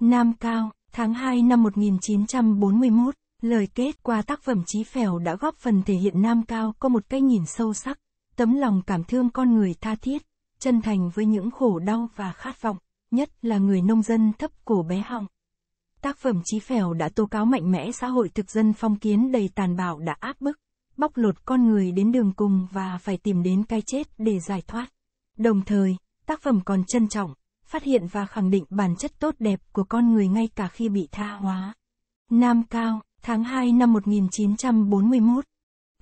A: Nam Cao, tháng 2 năm 1941, lời kết qua tác phẩm Chí Phèo đã góp phần thể hiện Nam Cao có một cái nhìn sâu sắc tấm lòng cảm thương con người tha thiết, chân thành với những khổ đau và khát vọng, nhất là người nông dân thấp cổ bé họng. Tác phẩm Chí Phèo đã tố cáo mạnh mẽ xã hội thực dân phong kiến đầy tàn bạo đã áp bức, bóc lột con người đến đường cùng và phải tìm đến cái chết để giải thoát. Đồng thời, tác phẩm còn trân trọng, phát hiện và khẳng định bản chất tốt đẹp của con người ngay cả khi bị tha hóa. Nam Cao, tháng 2 năm 1941.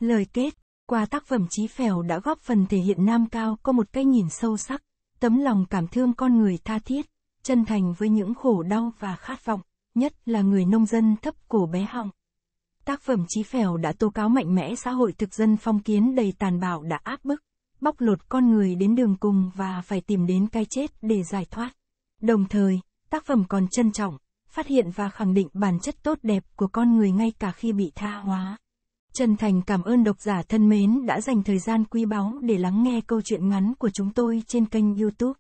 A: Lời kết qua tác phẩm Chí Phèo đã góp phần thể hiện Nam Cao có một cái nhìn sâu sắc, tấm lòng cảm thương con người tha thiết, chân thành với những khổ đau và khát vọng, nhất là người nông dân thấp cổ bé họng. Tác phẩm Chí Phèo đã tố cáo mạnh mẽ xã hội thực dân phong kiến đầy tàn bạo đã áp bức, bóc lột con người đến đường cùng và phải tìm đến cái chết để giải thoát. Đồng thời, tác phẩm còn trân trọng, phát hiện và khẳng định bản chất tốt đẹp của con người ngay cả khi bị tha hóa. Trần Thành cảm ơn độc giả thân mến đã dành thời gian quý báu để lắng nghe câu chuyện ngắn của chúng tôi trên kênh YouTube.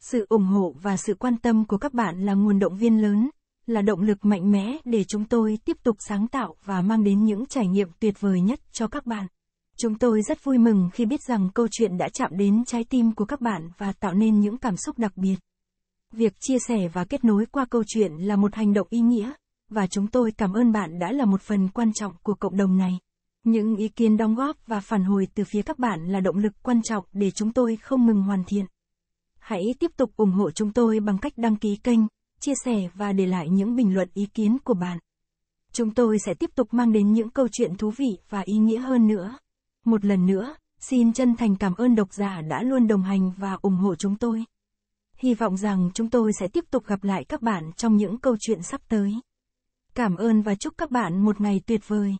A: Sự ủng hộ và sự quan tâm của các bạn là nguồn động viên lớn, là động lực mạnh mẽ để chúng tôi tiếp tục sáng tạo và mang đến những trải nghiệm tuyệt vời nhất cho các bạn. Chúng tôi rất vui mừng khi biết rằng câu chuyện đã chạm đến trái tim của các bạn và tạo nên những cảm xúc đặc biệt. Việc chia sẻ và kết nối qua câu chuyện là một hành động ý nghĩa và chúng tôi cảm ơn bạn đã là một phần quan trọng của cộng đồng này. Những ý kiến đóng góp và phản hồi từ phía các bạn là động lực quan trọng để chúng tôi không ngừng hoàn thiện. Hãy tiếp tục ủng hộ chúng tôi bằng cách đăng ký kênh, chia sẻ và để lại những bình luận ý kiến của bạn. Chúng tôi sẽ tiếp tục mang đến những câu chuyện thú vị và ý nghĩa hơn nữa. Một lần nữa, xin chân thành cảm ơn độc giả đã luôn đồng hành và ủng hộ chúng tôi. Hy vọng rằng chúng tôi sẽ tiếp tục gặp lại các bạn trong những câu chuyện sắp tới. Cảm ơn và chúc các bạn một ngày tuyệt vời.